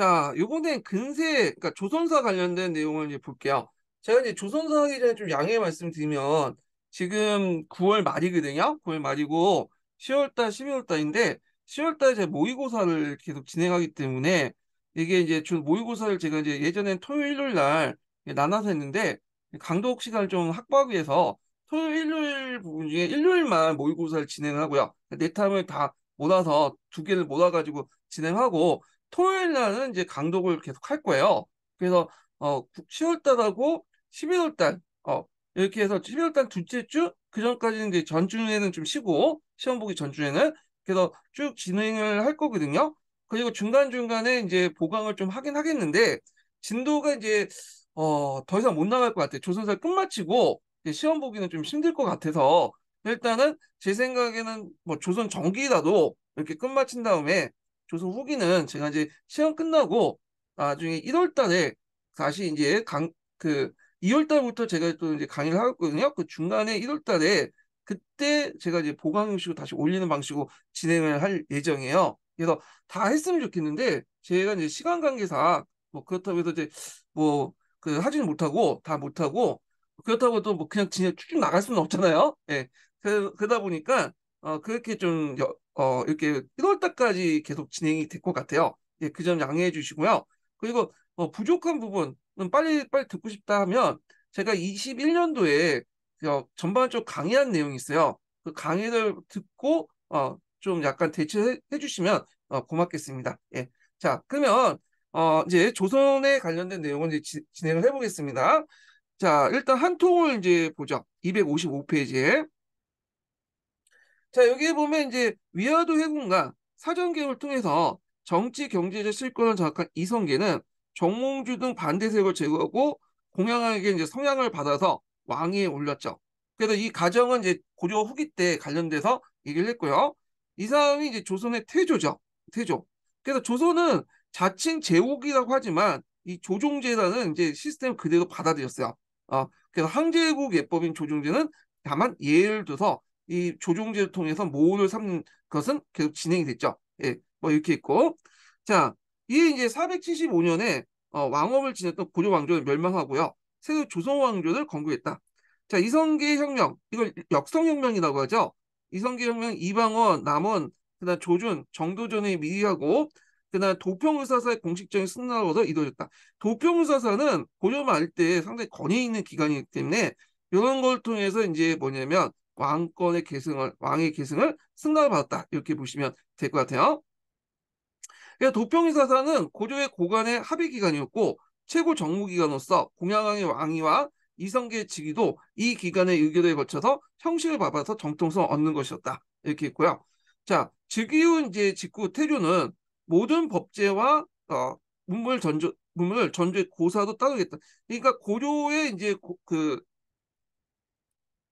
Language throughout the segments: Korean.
자, 요번엔 근세, 그러니까 조선사 관련된 내용을 이제 볼게요. 제가 이제 조선사 하기 전에 좀 양해 말씀드리면 지금 9월 말이거든요. 9월 말이고 10월달, 12월달인데 10월달에 제 모의고사를 계속 진행하기 때문에 이게 이제 주 모의고사를 제가 이제 예전엔 토요일, 일요일 날 나눠서 했는데 강독 시간을 좀 확보하기 위해서 토요일, 일요일 부분 중에 일요일만 모의고사를 진행하고요. 을네 탐을 다 몰아서 두 개를 몰아가지고 진행하고 토요일 날은 이제 강독을 계속 할 거예요. 그래서 어 10월 달하고 11월 달 어, 이렇게 해서 11월 달 둘째 주 그 전까지는 이제 전주에는 좀 쉬고 시험 보기 전주에는 그래서 쭉 진행을 할 거거든요. 그리고 중간중간에 이제 보강을 좀 하긴 하겠는데 진도가 이제 어, 더 이상 못 나갈 것 같아요. 조선사 끝마치고 시험 보기는 좀 힘들 것 같아서 일단은 제 생각에는 뭐 조선 정기라도 이렇게 끝마친 다음에 조선 후기는 제가 이제 시험 끝나고 나중에 1월 달에 다시 이제 강, 그 2월 달부터 제가 또 이제 강의를 하거든요. 그 중간에 1월 달에 그때 제가 이제 보강 형식으로 다시 올리는 방식으로 진행을 할 예정이에요. 그래서 다 했으면 좋겠는데 제가 이제 시간 관계상 뭐 그렇다고 해서 이제 뭐 그 하지는 못하고 다 못하고 그렇다고 또 뭐 그냥 진짜 쭉쭉 나갈 수는 없잖아요. 예. 네. 그, 러다 보니까 어 그렇게 좀 여, 어, 이렇게 1월 달까지 계속 진행이 될 것 같아요. 예, 그 점 양해해 주시고요. 그리고 어, 부족한 부분은 빨리 빨리 듣고 싶다 하면 제가 21년도에 어, 전반적 강의한 내용이 있어요. 그 강의를 듣고 어, 좀 약간 대체해 주시면 어, 고맙겠습니다. 예. 자, 그러면 어, 이제 조선에 관련된 내용을 이제 지, 진행을 해보겠습니다. 자, 일단 한 통을 이제 보죠. 255페이지에 자, 여기에 보면 이제 위화도 회군과 사전개혁을 통해서 정치, 경제적 실권을 장악한 이성계는 정몽주 등 반대 세력을 제거하고 공양왕에게 이제 성향을 받아서 왕위에 올렸죠. 그래서 이 가정은 이제 고려 후기 때 관련돼서 얘기를 했고요. 이 사람이 이제 조선의 태조죠. 태조. 그래서 조선은 자칭 제국이라고 하지만 이 조종제라는 이제 시스템 그대로 받아들였어요. 어, 그래서 항제국 예법인 조종제는 다만 예를 들어서 이 조종제를 통해서 모호를 삼는 것은 계속 진행이 됐죠. 예, 뭐 이렇게 있고. 자, 이게 이제 475년에 어, 왕업을 지냈던 고려 왕조는 멸망하고요. 새로 조선 왕조를 건국했다. 자, 이성계 혁명, 이걸 역성혁명이라고 하죠. 이성계 혁명 이방원, 남원, 그다음 조준, 정도전의 미리하고 그다음 도평의사사의 공식적인 승낙으로 이루어졌다. 도평의사사는 고려 말 때 상당히 권위 있는 기관이기 때문에 이런 걸 통해서 이제 뭐냐면 왕권의 계승을 왕의 계승을 승낙을 받았다 이렇게 보시면 될 것 같아요. 예, 도평이사사는 고려의 고관의 합의 기관이었고 최고 정무기관으로서 공양왕의 왕위와 이성계의 직위도 이 기관의 의결에 거쳐서 형식을 받아서 정통성 을 얻는 것이었다 이렇게 있고요. 자 즉위후 이제 직후 태조는 모든 법제와 어, 문물 전조 문물 전조의 고사도 따르겠다. 그러니까 고려의 이제 고, 그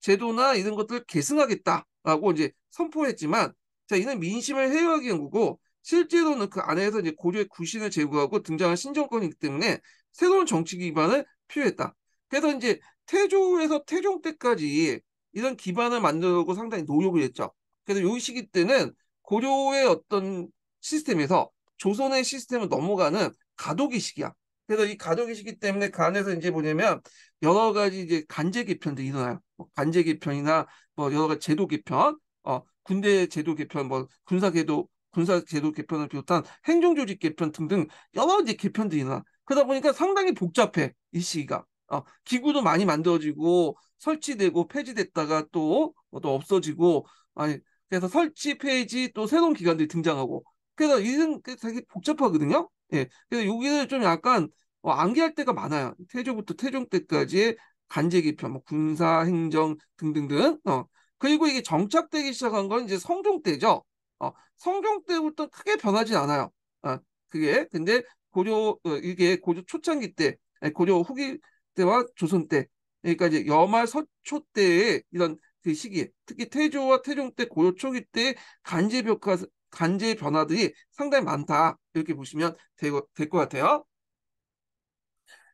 제도나 이런 것들을 계승하겠다라고 이제 선포했지만 자 이는 민심을 회유하기 위한 거고 실제로는 그 안에서 이제 고려의 구신을 제거하고 등장한 신정권이기 때문에 새로운 정치 기반을 필요했다. 그래서 이제 태조에서 태종 때까지 이런 기반을 만들고 상당히 노력을 했죠. 그래서 요 시기 때는 고려의 어떤 시스템에서 조선의 시스템을 넘어가는 가도기 시기야. 그래서 이 가족이시기 때문에 간에서 그 이제 뭐냐면 여러 가지 이제 간제 개편도 일어나요. 뭐 간제 개편이나 뭐 여러 가지 제도 개편, 어 군대 제도 개편, 뭐 군사 제도 군사 제도 개편을 비롯한 행정 조직 개편 등등 여러 가지 개편들이 일어나. 그러다 보니까 상당히 복잡해 이 시기가. 어, 기구도 많이 만들어지고 설치되고 폐지됐다가 또또 어, 또 없어지고 아니 그래서 설치 폐지 또 새로운 기관들이 등장하고 그래서 이런 게 되게 복잡하거든요. 예. 그래서 여기는 좀 약간 어, 암기할 때가 많아요. 태조부터 태종 때까지의 간제기표뭐 군사, 행정 등등등. 어. 그리고 이게 정착되기 시작한 건 이제 성종 때죠. 어, 성종 때부터 크게 변하진 않아요. 아, 그게 근데 고려 어, 이게 고조 초창기 때, 고려 후기 때와 조선 때, 그러니까 이제 여말 서초 때의 이런 그 시기, 에 특히 태조와 태종 때 고려 초기 때 간제벽화 단지의 변화들이 상당히 많다. 이렇게 보시면 될 것 같아요.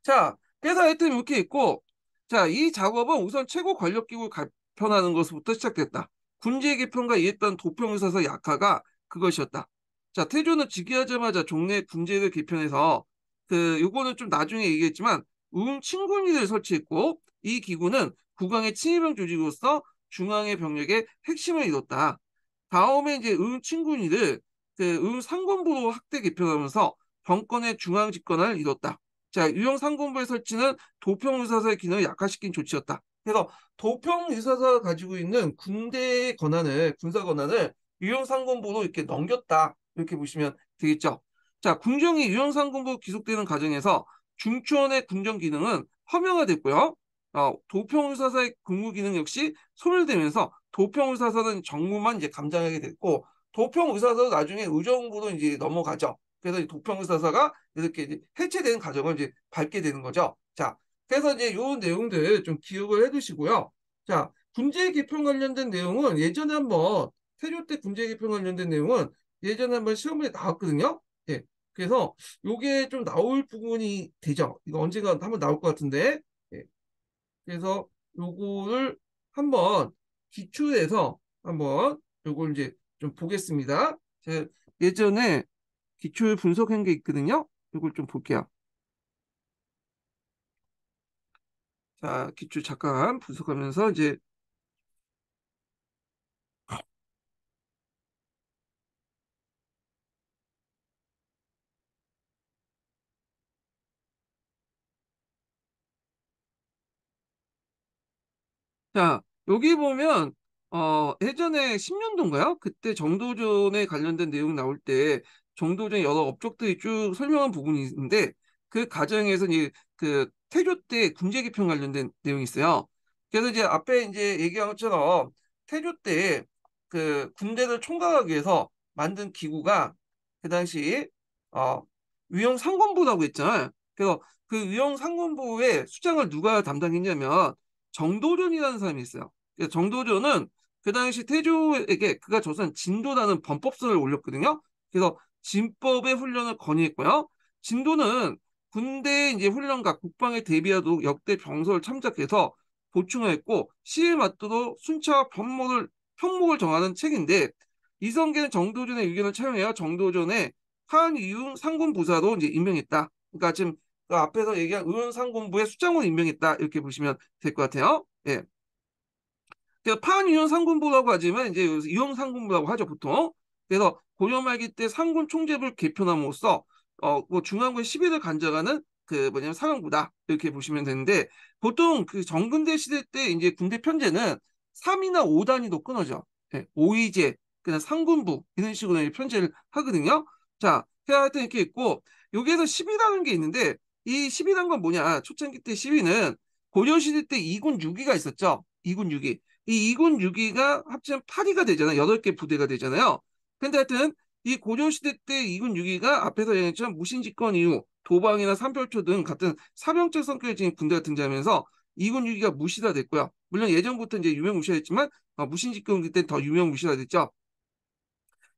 자, 깨서 아이템 이렇게 있고 자, 이 작업은 우선 최고 권력기구 를 개편하는 것부터 시작됐다. 군제 개편과 이에 따른 도평의사서 약화가 그것이었다. 자, 태조는 즉위하자마자 종래 군제를 개편해서 그 요거는 좀 나중에 얘기했지만 우웅 친군위를 설치했고 이 기구는 국왕의 친위병 조직으로서 중앙의 병력의 핵심을 이뤘다. 다음에 이제 은친군이를 그 은상군부로 확대 개편하면서 정권의 중앙 집권을 이뤘다. 자, 유형 상군부의 설치는 도평 유사사의 기능을 약화시킨 조치였다. 그래서 도평 유사사가 가지고 있는 군대의 권한을 군사 권한을 유형 상군부로 이렇게 넘겼다. 이렇게 보시면 되겠죠. 자, 군정이 유형 상군부 기속되는 과정에서 중추원의 군정 기능은 허명화됐고요. 어, 도평 유사사의 근무 기능 역시 소멸되면서 도평 의사서는 정무만 이제 감당하게 됐고 도평 의사서 나중에 의정부로 이제 넘어가죠. 그래서 도평 의사서가 이렇게 해체되는 과정을 이제 밟게 되는 거죠. 자, 그래서 이제 요 내용들 좀 기억을 해두시고요. 자, 군제 개편 관련된 내용은 예전에 한번 태조때 군제 개편 관련된 내용은 예전에 한번 시험에 나왔거든요. 예. 그래서 요게 좀 나올 부분이 되죠. 이거 언젠가 한번 나올 것 같은데. 예. 그래서 요거를 한번 기출에서 한번 요걸 이제 좀 보겠습니다. 제가 예전에 기출 분석한 게 있거든요. 요걸좀 볼게요. 자, 기출 잠깐 분석하면서 이제 자, 여기 보면 어 예전에 10년도인가요? 그때 정도전에 관련된 내용 나올 때 정도전 여러 업적들이 쭉 설명한 부분이 있는데 그 과정에서 이제 그 태조 때 군제 개편 관련된 내용이 있어요. 그래서 이제 앞에 이제 얘기한 것처럼 태조 때 그 군대를 총괄하기 위해서 만든 기구가 그 당시 어 위용 상권부라고 했잖아요. 그래서 그 위용 상권부의 수장을 누가 담당했냐면 정도전이라는 사람이 있어요. 정도전은 그 당시 태조에게 그가 조선 진도라는 범법선을 올렸거든요. 그래서 진법의 훈련을 건의했고요. 진도는 군대 이제 훈련과 국방에 대비하도록 역대 병설을 참작해서 보충하였고 시에 맞도록 순차와 변모를 편목을 정하는 책인데 이성계는 정도전의 의견을 차용하여 정도전의 한이윤 상군부사로 이제 임명했다. 그러니까 지금 그 앞에서 얘기한 의원 상군부의 수장으로 임명했다 이렇게 보시면 될 것 같아요. 예. 그러니까 판위용 상군부라고 하지만 이제 유용 상군부라고 하죠 보통. 그래서 고려 말기 때 상군 총재를 개편함으로써 어, 뭐 중앙군 10일을 간절하는 그 뭐냐면 상령부다 이렇게 보시면 되는데 보통 그 정근대 시대 때 이제 군대 편제는 3이나 5단위로 끊어져. 네, 예, 오위제 그냥 상군부 이런 식으로 편제를 하거든요. 자, 하여튼 이렇게 있고 여기에서 10이라는 게 있는데 이 10이란 건 뭐냐? 초창기 때 10위는 고려시대 때 2군 6위가 있었죠. 2군 6위. 이 이군 6위가 합치면 8위가 되잖아요. 8개 부대가 되잖아요. 근데 하여튼 이 고려시대 때 이군 6위가 앞에서 얘기했지만 무신집권 이후 도방이나 삼별초 등 같은 사병적 성격을 지닌 군대가 등장하면서 이군 6위가 무시다 됐고요. 물론 예전부터 이제 유명무시했지만 어, 무신집권기 때더유명무시다 됐죠.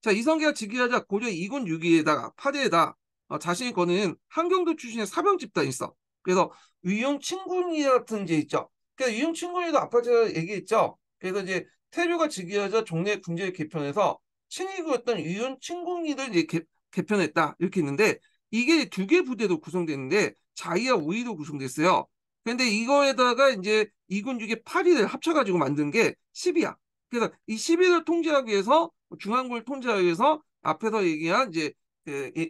자 이성계가 즉위하자 고려 이군 6위에다가 파대에다 어, 자신이 거는 한경도 출신의 사병 집단이 있어. 그래서 위용 친군이 같은 게 있죠. 그러니까 유흥친구에도 아까 제가 얘기했죠. 그래서 이제 태류가 즉위하자 종래 군제 개편해서 친위구였던 유흥친구이를 이제 개, 편했다 이렇게 했는데 이게 두 개 부대로 구성됐는데 자이와 우이로 구성됐어요. 근데 이거에다가 이제 이군 중에 8위를 합쳐가지고 만든 게 10이야. 그래서 이 10위를 통제하기 위해서 중앙군을 통제하기 위해서 앞에서 얘기한 이제 에, 그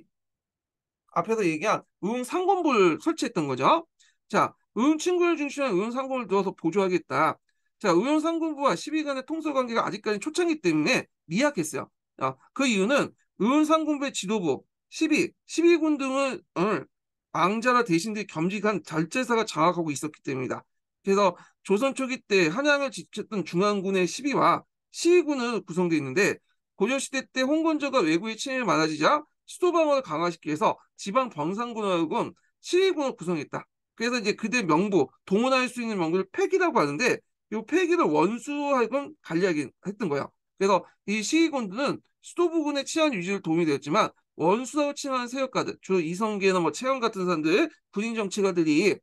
앞에서 얘기한 의웅 상권부를 설치했던 거죠. 자, 의원 친구를 중심한 의원 상공을 넣어서 보조하겠다. 자, 의원 상공부와 12간의 통솔 관계가 아직까지 초창기 때문에 미약했어요. 아, 그 이유는 의원 상공부의 지도부 12, 12군 등을 왕자라대신들 겸직한 절제사가 장악하고 있었기 때문이다. 그래서 조선 초기 때 한양을 지켰던 중앙군의 12와 12군은 구성되어 있는데 고려시대 때홍건조가 외국의 침입을 많아지자 수도방어를 강화시키기 위해서 지방 범상군하여금 12군을 구성했다. 그래서 이제 그대 명부, 동원할 수 있는 명부를 폐기라고 하는데 이 폐기를 원수하건 관리하긴 거예요. 그래서 이 시기군들은 수도부군의 치안 유지를 도움이 되었지만 원수라고 칭하는 세역가들 주로 이성계나 뭐 체험 같은 사람들, 군인 정치가들이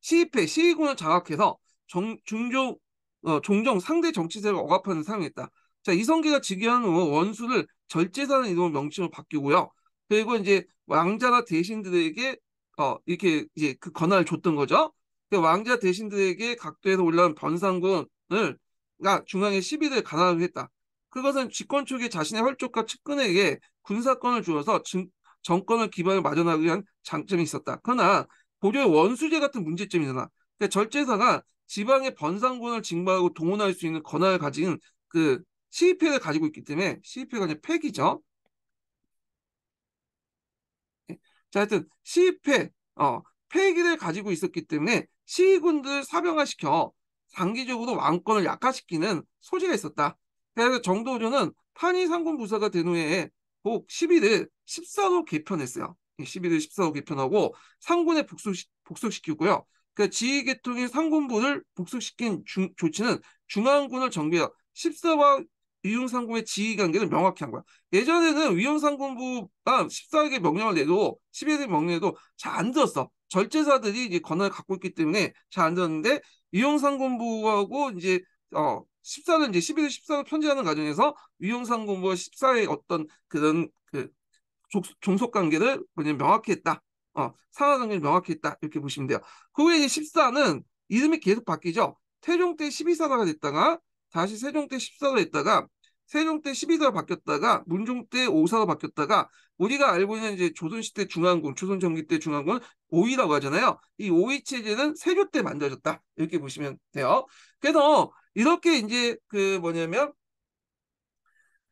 시입해 시위군을 장악해서 정, 중조, 어, 종종 상대 정치세를 억압하는 상황이었다. 자, 이성계가 즉위한 후 원수를 절제사는 이름을 명칭으로 바뀌고요. 그리고 이제 왕자나 대신들에게 어, 이렇게 이제 그 권한을 줬던 거죠. 그 왕자 대신들에게 각도에서 올라온 변상군을 나중앙에 그러니까 시비를 가난하게 했다. 그것은 집권 측이 자신의 혈족과 측근에게 군사권을 주어서 증, 정권을 기반을 마련하기 위한 장점이 있었다. 그러나 고려의 원수제 같은 문제점이잖아. 그러니까 절제사가 지방의 번상군을 징발하고 동원할 수 있는 권한을 가진 그 시의회를 가지고 있기 때문에 시의회가 이제 폐기죠. 자, 하여튼 시패, 어, 폐기를 가지고 있었기 때문에 시군들 사병화시켜 장기적으로 왕권을 약화시키는 소지가 있었다. 그래서 정도조는 판이상군 부사가 된 후에 복 11을 1 4호 개편했어요. 11을 1 4호 개편하고 상군에 복속시, 복속시키고요. 그지휘계통의 상군부를 복속시킨 중, 조치는 중앙군을 정비하여 14와 위용상군의 지휘관계를 명확히 한 거야. 예전에는 위용상군부가 14개 명령을 내도 11개 명령을내도잘 안 들었어. 절제사들이 이제 권한을 갖고 있기 때문에 잘 안 들었는데 위용상군부하고 이제 어 14는 이제 11을 14로 편지하는 과정에서 위용상군부와 14의 어떤 그런 그 종속 관계를 뭐냐면 명확히 했다. 어, 상하 관계를 명확히 했다. 이렇게 보시면 돼요. 그 후에 이제 14는 이름이 계속 바뀌죠. 태종 때1 2사가 됐다가 다시 세종 때 14로 했다가 세종 때 12사로 바뀌었다가 문종 때5사가 바뀌었다가 우리가 알고 있는 이제 조선시대 중앙군, 조선정기 때 중앙군 5위라고 하잖아요. 이 5위 체제는 세조 때 만들어졌다. 이렇게 보시면 돼요. 그래서 이렇게 이제 그 뭐냐면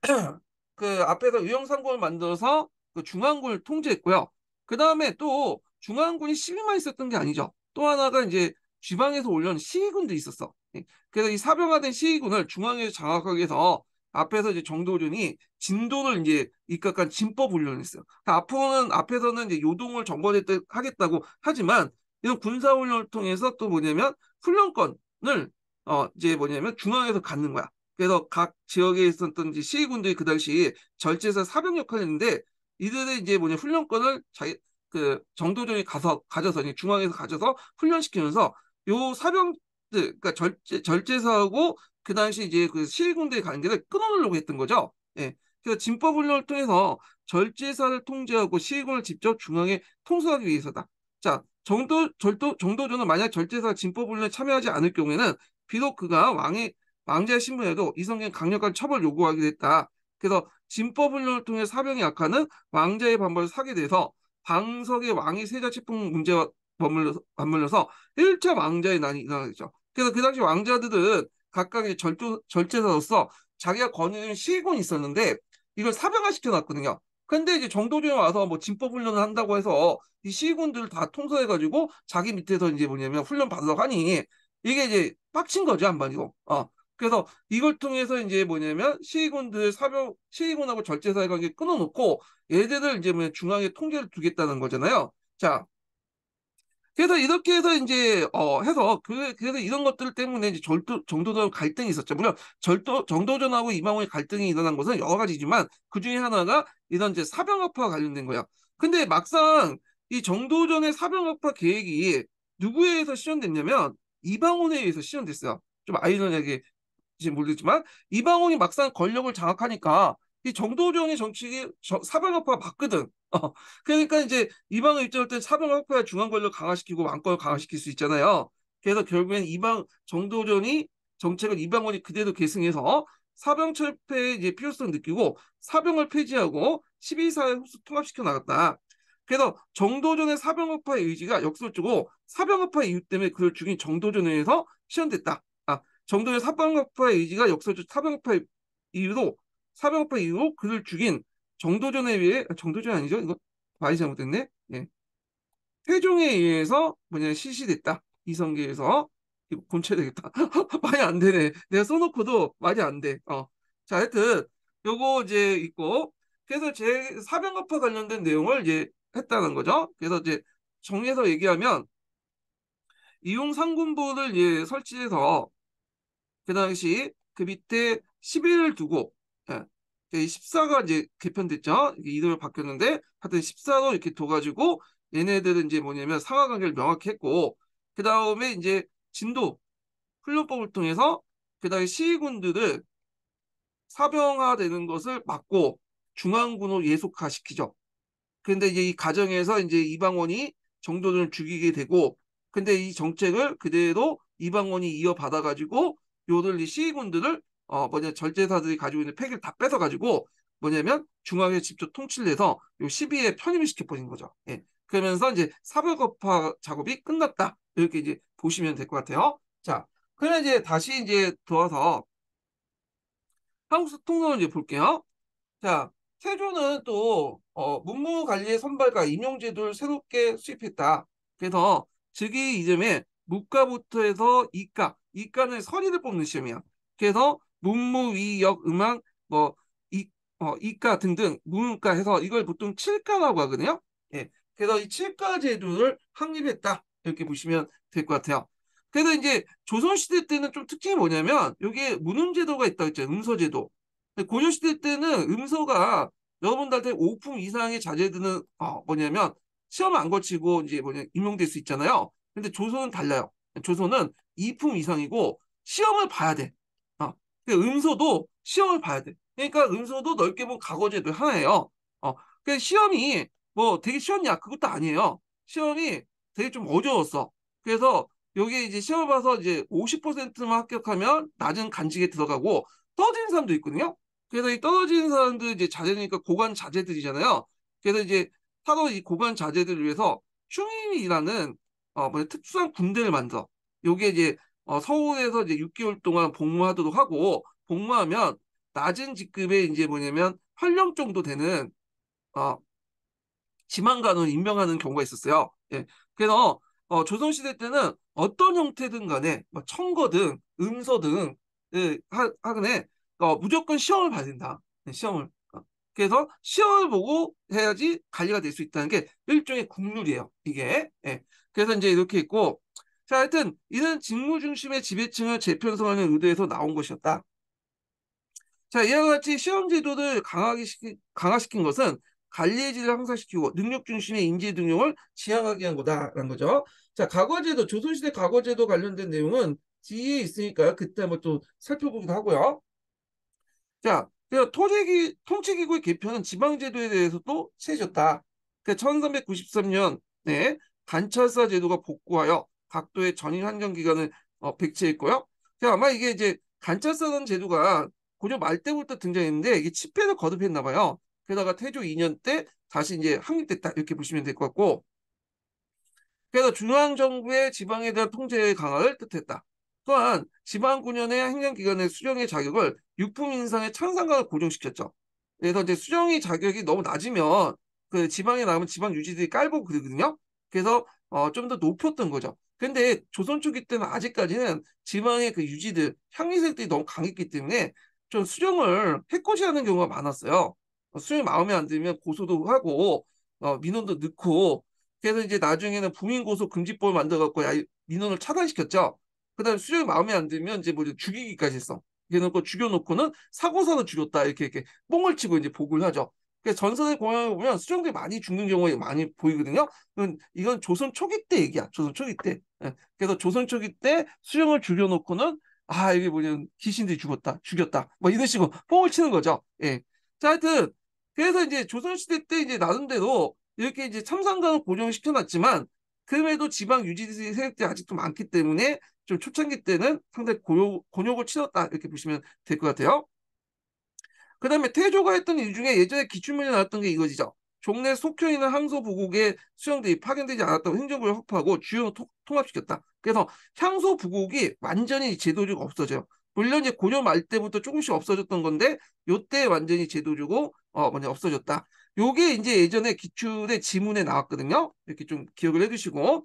그 앞에서 유형상군을 만들어서 그 중앙군을 통제했고요. 그 다음에 또 중앙군이 시위만 있었던 게 아니죠. 또 하나가 이제 지방에서 올려온 시위군도 있었어. 예. 그래서 이 사병화된 시위군을 중앙에서 장악하기 위해서 앞에서 이제 정도준이 진도를 이제 입각한 진법 훈련을 했어요. 그러니까 앞으로는 앞에서는 이제 요동을 점거할때 하겠다고 하지만 이런 군사 훈련을 통해서 또 뭐냐면 훈련권을 어 이제 뭐냐면 중앙에서 갖는 거야. 그래서 각 지역에 있었던 이제 시군들이그 당시 절제사 사병 역할을 했는데 이들의 이제 뭐냐 훈련권을 자기 그 정도전이 가서 가져서 이제 중앙에서 가져서 훈련시키면서 요 사병들 그러니까 절제 절제사하고 그 당시 이제 그 시일군대의 관계를 끊어놓으려고 했던 거죠. 예. 그래서 진법 훈련을 통해서 절제사를 통제하고 시일군을 직접 중앙에 통수하기 위해서다. 자, 정도 절도 정도조는 만약 절제사가 진법 훈련에 참여하지 않을 경우에는 비록 그가 왕의 왕자 신분에도 이성계 강력한 처벌 요구하기도 했다. 그래서 진법 훈련을 통해 사병이 약화는 왕자의 반발을 사게 돼서 방석의 왕이 세자 책봉 문제와 맞물려서, 맞물려서 1차 왕자의 난이 일어나겠죠. 그래서 그 당시 왕자들은 각각의 절도, 절제자로서 자기가 거느는 시기군이 있었는데 이걸 사병화 시켜놨거든요. 근데 이제 정도준이 와서 뭐 진법 훈련을 한다고 해서 이 시위군들을 다 통솔해가지고 자기 밑에서 이제 뭐냐면 훈련 받으러 가니 이게 이제 빡친 거죠 한반이고. 어. 그래서 이걸 통해서 이제 뭐냐면 시위군들 사병 시위군하고 절제사의 관계 끊어놓고 얘네들을 이제 뭐 중앙에 통제를 두겠다는 거잖아요. 자 그래서 이렇게 해서 이제 어 해서 그 그래서 이런 것들 때문에 이제 절도 정도전 갈등이 있었죠. 물론 절도 정도전하고 이방원의 갈등이 일어난 것은 여러 가지지만 그 중에 하나가 이런 이제 사병합화와 관련된 거야. 근데 막상 이 정도전의 사병합화 계획이 누구에 의해서 실현됐냐면 이방원에 의해서 실현됐어요. 좀 아이러니하게 이제 모르지만 이방원이 막상 권력을 장악하니까 이 정도전의 정치 사병합화가 맞거든. 그러니까 이제 이방의 입장할때 사병 확보해야 중앙 권력 강화시키고 왕권을 강화시킬 수 있잖아요. 그래서 결국엔 이방 정도전이 정책을 이방원이 그대로 계승해서 사병 철폐의 이제 필요성을 느끼고 사병을 폐지하고 12사회 흡수 통합시켜 나갔다. 그래서 정도전의 사병업파의 의지가 역설적으로 사병업파의 이유 때문에 그를 죽인 정도전에서 실현됐다. 아, 정도전 의 사병업파의 의지가 역설적으로 사병업파의 이유로 사병업파의 이유로 그를 죽인 정도전에 비해 아, 정도전 아니죠? 이거 바이 잘못됐네. 예. 태종에 의해서 뭐냐 실시됐다. 이성계에서 이거 곤체되겠다. 말이 안 되네. 내가 써놓고도 말이 안 돼. 어. 자, 하여튼 요거 이제 있고 그래서 제사변합파 관련된 내용을 이제 했다는 거죠. 그래서 이제 정리해서 얘기하면 이용상군부를 이제 설치해서 그 당시 그 밑에 10일을 두고 14가 이제 개편됐죠. 이름을 바뀌었는데 하여튼 14로 이렇게 둬가지고 얘네들은 이제 뭐냐면 상하관계를 명확히 했고 그 다음에 이제 진도 훈련법을 통해서 그 다음에 시군들을 사병화되는 것을 막고 중앙군으로 예속화시키죠. 근데 이제 이 과정에서 이제 이방원이 정도를 죽이게 되고 근데 이 정책을 그대로 이방원이 이어받아가지고 요들리 시군들을 어, 뭐냐, 절제사들이 가지고 있는 팩을 다 뺏어가지고 뭐냐면 중앙에 직접 통치를 해서 요 시비에 편입을 시켜버린 거죠. 예. 그러면서 이제 사벌거파 작업이 끝났다. 이렇게 이제 보시면 될 것 같아요. 자, 그러면 이제 다시 이제 들어와서 한국사 통론을 이제 볼게요. 자, 태조는 또 어, 문무관리의 선발과 임용제도를 새롭게 수입했다. 그래서 즉위 이점에 무과부터 해서 이과, 이과는 선의를 뽑는 시험이야. 그래서 문무위역 음악 뭐 이, 어, 이가 등등 문과 해서 이걸 보통 칠가라고 하거든요. 예. 그래서 이 칠가 제도를 확립했다 이렇게 보시면 될 것 같아요. 그래서 이제 조선시대 때는 좀 특징이 뭐냐면 여기에 문음제도가 있다고 했죠. 음서제도. 고려시대 때는 음서가 여러분들한테 5품 이상의 자제들은 어, 뭐냐면 시험 안 거치고 이제 뭐냐 임용될 수 있잖아요. 근데 조선은 달라요. 조선은 2품 이상이고 시험을 봐야 돼. 그 음소도 시험을 봐야 돼. 그러니까 음소도 넓게 보면 과거제도 하나예요. 어, 그 시험이 뭐 되게 쉬웠냐? 그것도 아니에요. 시험이 되게 좀 어려웠어. 그래서 여기 이제 시험 을 봐서 이제 50%만 합격하면 낮은 간직에 들어가고 떨어지는 사람도 있거든요. 그래서 이 떨어지는 사람들 이제 자제니까 고관 자제들이잖아요. 그래서 이제 바로 이 고관 자제들을 위해서 흉인이라는 어, 뭐 특수한 군대를 만들어. 요게 이제 어, 서울에서 이제 6개월 동안 복무하도록 하고 복무하면 낮은 직급에 이제 뭐냐면 활령 정도 되는 어, 지망관을 임명하는 경우가 있었어요. 예. 그래서 어, 조선시대 때는 어떤 형태든 간에 뭐 청거든 음서든 예, 하, 하근에 어, 무조건 시험을 받는다 예, 네, 시험을. 어. 그래서 시험을 보고 해야지 관리가 될 수 있다는 게 일종의 국룰이에요. 이게. 예. 그래서 이제 이렇게 있고 자, 하여튼 이는 직무 중심의 지배층을 재편성하는 의도에서 나온 것이었다. 자, 이와 같이 시험 제도를 강하게 시키, 강화시킨 것은 관리의 질을 향상시키고 능력 중심의 인재 등용을 지향하게 한 거다라는 거죠. 자, 과거제도 조선시대 과거제도 관련된 내용은 뒤에 있으니까 그때 한번 또 살펴보기도 하고요. 자, 그래서 토지기, 통치기구의 개편은 지방제도에 대해서도 세졌다. 그러니까 1393년에 관찰사 제도가 복구하여 각도의 전인 환경 기관을 어, 백지했고요. 아마 이게 이제 간찰사단 제도가 고려 말 때부터 등장했는데 이게 칩회를 거듭했나 봐요. 게다가 태조 2년 때 다시 이제 확립됐다 이렇게 보시면 될 것 같고 그래서 중앙정부의 지방에 대한 통제 강화를 뜻했다. 또한 지방 군현의 행정기관의 수령의 자격을 육품 인상의 창상강을 고정시켰죠. 그래서 이제 수령의 자격이 너무 낮으면 그 지방에 남은 지방 유지들이 깔고 그러거든요. 그래서 어, 좀 더 높였던 거죠. 근데 조선 초기 때는 아직까지는 지방의 그 유지들 향리색들이 너무 강했기 때문에 좀 수령을 해코시하는 경우가 많았어요. 어, 수령이 마음에 안 들면 고소도 하고 어, 민원도 넣고 그래서 이제 나중에는 부민고소 금지법을 만들어갖고 야, 민원을 차단시켰죠. 그다음에 수령이 마음에 안 들면 이제 뭐 죽이기까지 했어. 이렇게 놓고 죽여놓고는 사고사로 죽였다 이렇게 이렇게 뽕을 치고 이제 복을 하죠. 그러니까 전선의 공연을 보면 수정들이 많이 죽는 경우가 많이 보이거든요. 이건, 조선 초기 때 얘기야. 조선 초기 때. 예. 그래서 조선 초기 때 수정을 죽여놓고는 아 이게 뭐냐면 귀신들이 죽었다, 죽였다. 뭐 이런 식으로 뽕을 치는 거죠. 예. 자, 하여튼 그래서 이제 조선 시대 때 이제 나름대로 이렇게 이제 참상관을 고정시켜놨지만 그럼에도 지방 유지이 세력들이 아직도 많기 때문에 좀 초창기 때는 상당히 고요, 곤욕을 치렀다 이렇게 보시면 될 것 같아요. 그 다음에 태조가 했던 일 중에 예전에 기출문제 나왔던 게 이거죠. 종래 속혀 있는 항소부국의 수용들이 파견되지 않았다고 행정부를 확보하고 주요 통, 합시켰다 그래서 향소부국이 완전히 제도적 없어져요. 물론 이제 고려 말 때부터 조금씩 없어졌던 건데 요때 완전히 제도적으어 뭐냐 없어졌다. 요게 이제 예전에 기출의 지문에 나왔거든요. 이렇게 좀 기억을 해주시고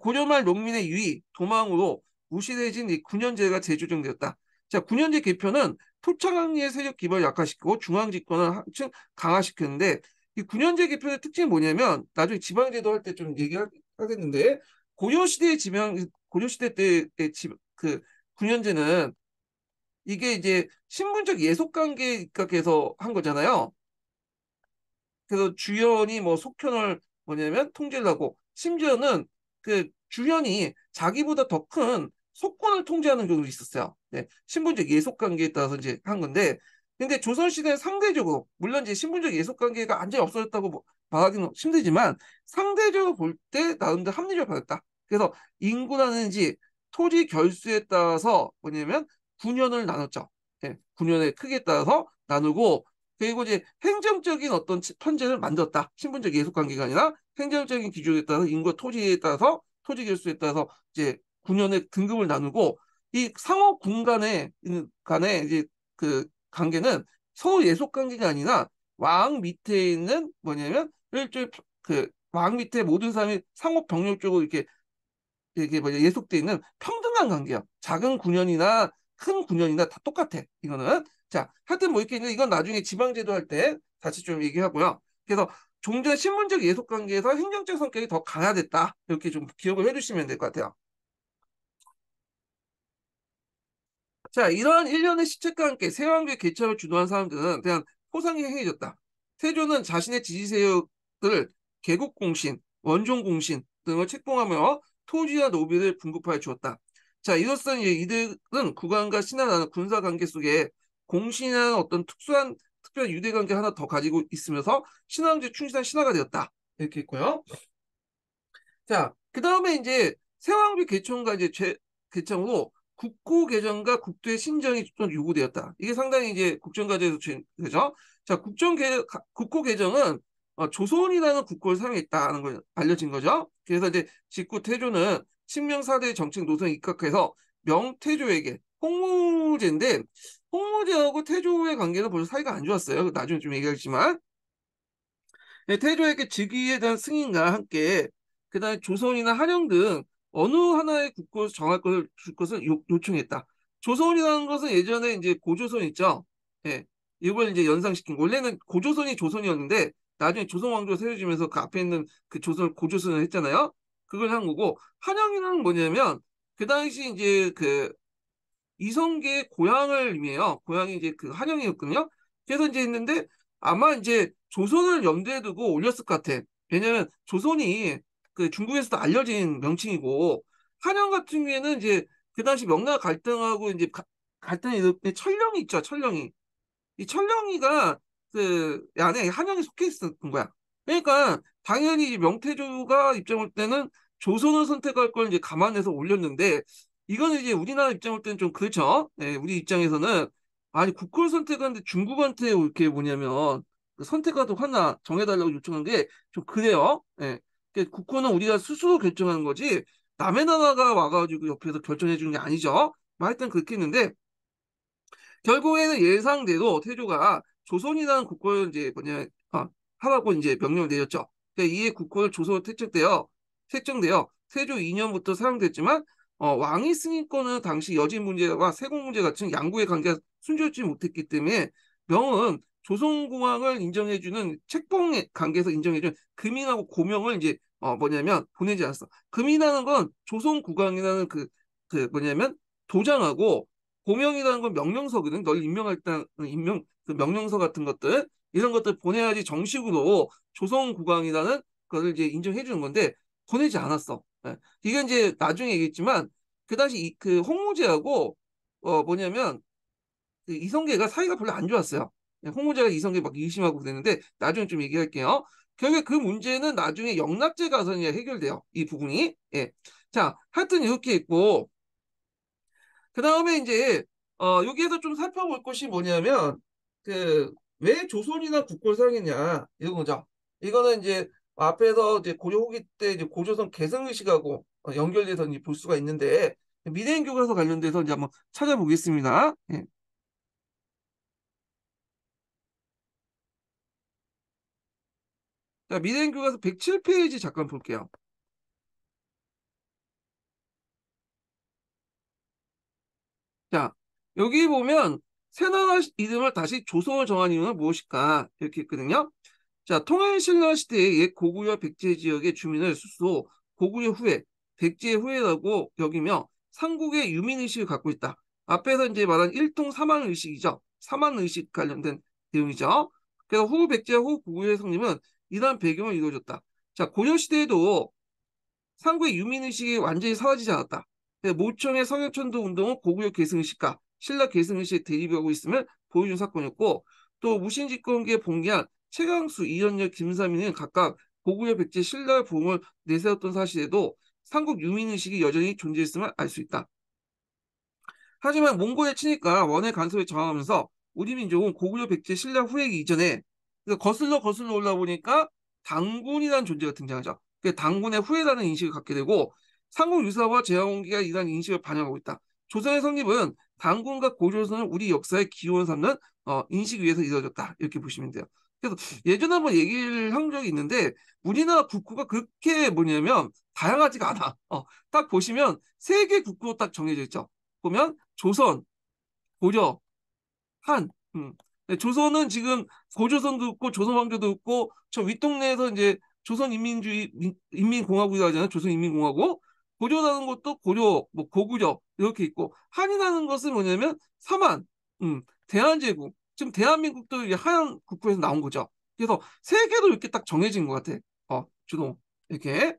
고려 말 농민의 유의 도망으로 무시해진 이 9년제가 재조정되었다. 자 9년제 개편은 토착왕의 세력 기반을 약화시키고 중앙 집권을 한층 강화시켰는데이 군현제 개편의 특징이 뭐냐면 나중에 지방제도 할 때 좀 얘기하겠는데 고려시대의 지명 고려시대 때의 그 군현제는 이게 이제 신분적 예속관계가 계속 한 거잖아요. 그래서 주연이뭐 속현을 뭐냐면 통제를 하고 심지어는 그주연이 자기보다 더큰 속권을 통제하는 경우도 있었어요. 네, 신분적 예속 관계에 따라서 이제 한 건데, 근데 조선 시대는 상대적으로 물론 이제 신분적 예속 관계가 완전히 없어졌다고 말하기는 뭐 힘들지만 상대적으로 볼 때 나름대로 합리적으로 받았다. 그래서 인구라는지 토지 결수에 따라서 뭐냐면 군년을 나눴죠. 네, 군년의 크기에 따라서 나누고 그리고 이제 행정적인 어떤 편제를 만들었다. 신분적 예속 관계가 아니라 행정적인 기준에 따라서 인구 토지에 따라서 토지 결수에 따라서 이제 9년의 등급을 나누고 이 상호 군간의 간의 이제 그 관계는 서로 예속 관계가 아니라 왕 밑에 있는 뭐냐면 일종의 그왕 밑에 모든 사람이 상호 병력적으로 이렇게 이게 뭐냐 예속돼 있는 평등한 관계야. 작은 군현이나 큰 군현이나 다 똑같아. 이거는 자 하여튼 뭐 이렇게 이건 나중에 지방제도 할 때 다시 좀 얘기하고요. 그래서 종전 신분적 예속 관계에서 행정적 성격이 더 강화됐다 이렇게 좀 기억을 해주시면 될 것 같아요. 자, 이러한 일련의 시책과 함께 세왕교의 개첩을 주도한 사람들은 대한 포상이 행해졌다. 세조는 자신의 지지세력들을 개국공신, 원종공신 등을 책봉하며 토지와 노비를 분급하여 주었다. 자, 이로써 이들은 국왕과 신하라는 군사 관계 속에 공신이라는 어떤 특수한 특별 유대 관계 하나 더 가지고 있으면서 신화왕제 충실한 신하가 되었다. 이렇게 했고요 자, 그 다음에 이제 세왕비 개천과 이제 제, 개천으로 국고 개정과 국토의 신정이 좀 요구되었다. 이게 상당히 이제 국정과제에서 되죠. 자, 국정 개, 국고 개정은 어, 조선이라는 국고를 사용했다는 걸 알려진 거죠. 그래서 이제 직구 태조는 친명사대 정책 노선에 입각해서 명태조에게 홍무제인데 홍무제하고 태조의 관계는 벌써 사이가 안 좋았어요. 그 나중에 좀 얘기하겠지만 네, 태조에게 즉위에 대한 승인과 함께 그다음에 조선이나 한영 등 어느 하나의 국고를 정할 것을 줄것은 요, 요청했다. 조선이라는 것은 예전에 이제 고조선 있죠. 예. 이걸 이제 연상시킨 원래는 고조선이 조선이었는데 나중에 조선 왕조가 세워지면서 그 앞에 있는 그 조선을 고조선을 했잖아요. 그걸 한 거고 한양이라는 뭐냐면 그 당시 이제 그 이성계의 고향을 위해요 고향이 이제 그 한양이었거든요. 그래서 이제 했는데 아마 이제 조선을 염두에 두고 올렸을 것 같아. 왜냐면 조선이 그 중국에서도 알려진 명칭이고 한양 같은 경우에는 이제 그 당시 명나 갈등하고 이제 갈등이 철령이 있죠 철령이 이 철령이가 그 안에 한양에 속해 있었던 거야. 그러니까 당연히 명태조가 입장할 때는 조선을 선택할 걸 이제 감안해서 올렸는데 이거는 이제 우리나라 입장할 때는 좀 그렇죠. 네, 우리 입장에서는 아니 국호를 선택하는데 중국한테 이렇게 뭐냐면 그 선택하도 하나 정해달라고 요청한 게 좀 그래요. 네. 그 국호는 우리가 스스로 결정하는 거지 남의 나라가 와가지고 옆에서 결정해 주는 게 아니죠. 뭐 하여튼 그렇게 했는데 결국에는 예상대로 태조가 조선이라는 국호를 이제 뭐냐 아, 하라고 이제 명령을 내렸죠. 그러니까 이에 국호를 조선으로 택정되어 택정되어 태조 2년부터 사용됐지만 어, 왕이 승인권은 당시 여진 문제와 세공 문제 같은 양국의 관계가 순조롭지 못했기 때문에 명은 조선공항을 인정해주는 책봉 의 관계에서 인정해준 금인하고 고명을 이제 어 뭐냐면 보내지 않았어. 금인하는건 조선국왕이라는 그, 그 뭐냐면 도장하고 고명이라는 건 명령서거든. 널 임명할 때 임명 그 명령서 같은 것들 이런 것들 보내야지 정식으로 조선국왕이라는 것을 이제 인정해 주는 건데 보내지 않았어. 네. 이게 이제 나중에 얘기했지만 그 당시 이, 그 홍무제하고 어 뭐냐면 그 이성계가 사이가 별로 안 좋았어요. 예, 홍문제가 이성계 막 의심하고 그랬는데 나중에 좀 얘기할게요. 결국에 그 문제는 나중에 영락제 가서 이야 해결돼요. 이 부분이. 예. 자, 하여튼 이렇게 있고 그 다음에 이제 어, 여기에서 좀 살펴볼 것이 뭐냐면 그 왜 조선이나 국고 사용했냐 이거죠. 이거는 이제 앞에서 이제 고려 후기 때 이제 고조선 개성 의식하고 어, 연결돼서 이제 볼 수가 있는데 미대인 교과서 관련돼서 이제 한번 찾아보겠습니다. 예. 자, 민행 교과서 107페이지 잠깐 볼게요. 자, 여기 보면 새나라 이름을 다시 조선을 정한 이유는 무엇일까? 이렇게 있거든요. 자, 통일신라 시대의 옛 고구려 백제 지역의 주민을 스스 고구려 후예, 백제 후예라고 여기며 삼국의 유민의식을 갖고 있다. 앞에서 이제 말한 일통 사만의식이죠. 사만의식 관련된 내용이죠. 그래서 후 백제 후 고구려의 성립은 이러한 배경을 이루어졌다. 자, 고려시대에도 상구의 유민의식이 완전히 사라지지 않았다. 네, 모청의 성역천도 운동은 고구려 계승의식과 신라 계승의식 에 대립하고 있음을 보여준 사건이었고 또 무신집권기에 봉기한 최강수, 이현열, 김삼인은 각각 고구려 백제 신라의 부흥을 내세웠던 사실에도 삼국 유민의식이 여전히 존재했음을 알 수 있다. 하지만 몽골의 치니까 원의 간섭에 저항하면서 우리 민족은 고구려 백제 신라 후예 이전에 그러니 거슬러 거슬러 올라 보니까 당군이라는 존재가 등장하죠. 그 당군의 후예라는 인식을 갖게 되고 삼국 유사와 제왕기가 이러한 인식을 반영하고 있다. 조선의 성립은 당군과 고조선을 우리 역사의 기원 을 삼는 어, 인식 위에서 이루어졌다 이렇게 보시면 돼요. 그래서 예전에 한번 얘기를 한 적이 있는데 우리나라 국호가 그렇게 뭐냐면 다양하지가 않아. 어, 딱 보시면 세 개 국호 딱 정해져 있죠. 보면 조선, 고려, 한, 음, 네, 조선은 지금 고조선도 있고 조선왕조도 있고 저 윗동네에서 이제 조선인민주의 인민공화국이라고 하잖아요. 조선인민공화국. 고조라는 것도 고려, 뭐 고구려 이렇게 있고 한이라는 것은 뭐냐면 사만, 음, 대한제국. 지금 대한민국도 하얀 국부에서 나온 거죠. 그래서 세개도 이렇게 딱 정해진 것 같아. 어, 주동 이렇게.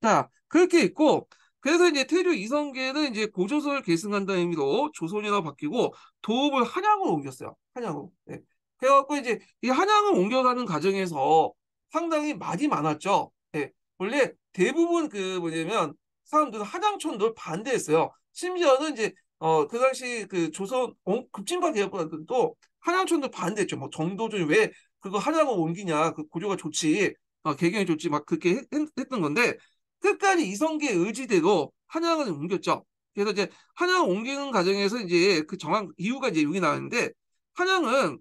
자, 그렇게 있고 그래서 이제 태조 이성계는 이제 고조선을 계승한다는 의미로 조선이라 바뀌고 도읍을 한양으로 옮겼어요. 한양으로. 네. 그래갖고 이제 이 한양을 옮겨가는 과정에서 상당히 말이 많았죠. 네. 원래 대부분 그 뭐냐면 사람들은 한양촌도 반대했어요. 심지어는 이제 어그 당시 그 조선 어, 급진파 개혁군들도 한양촌도 반대했죠. 뭐 정도전 왜 그거 한양을 옮기냐 그 고조가 좋지 어, 개경이 좋지 막 그렇게 했, 했던 건데 끝까지 이성계의 의지대로 한양을 옮겼죠. 그래서 이제 한양 옮기는 과정에서 이제 그 정한 이유가 이제 여기 나왔는데 한양은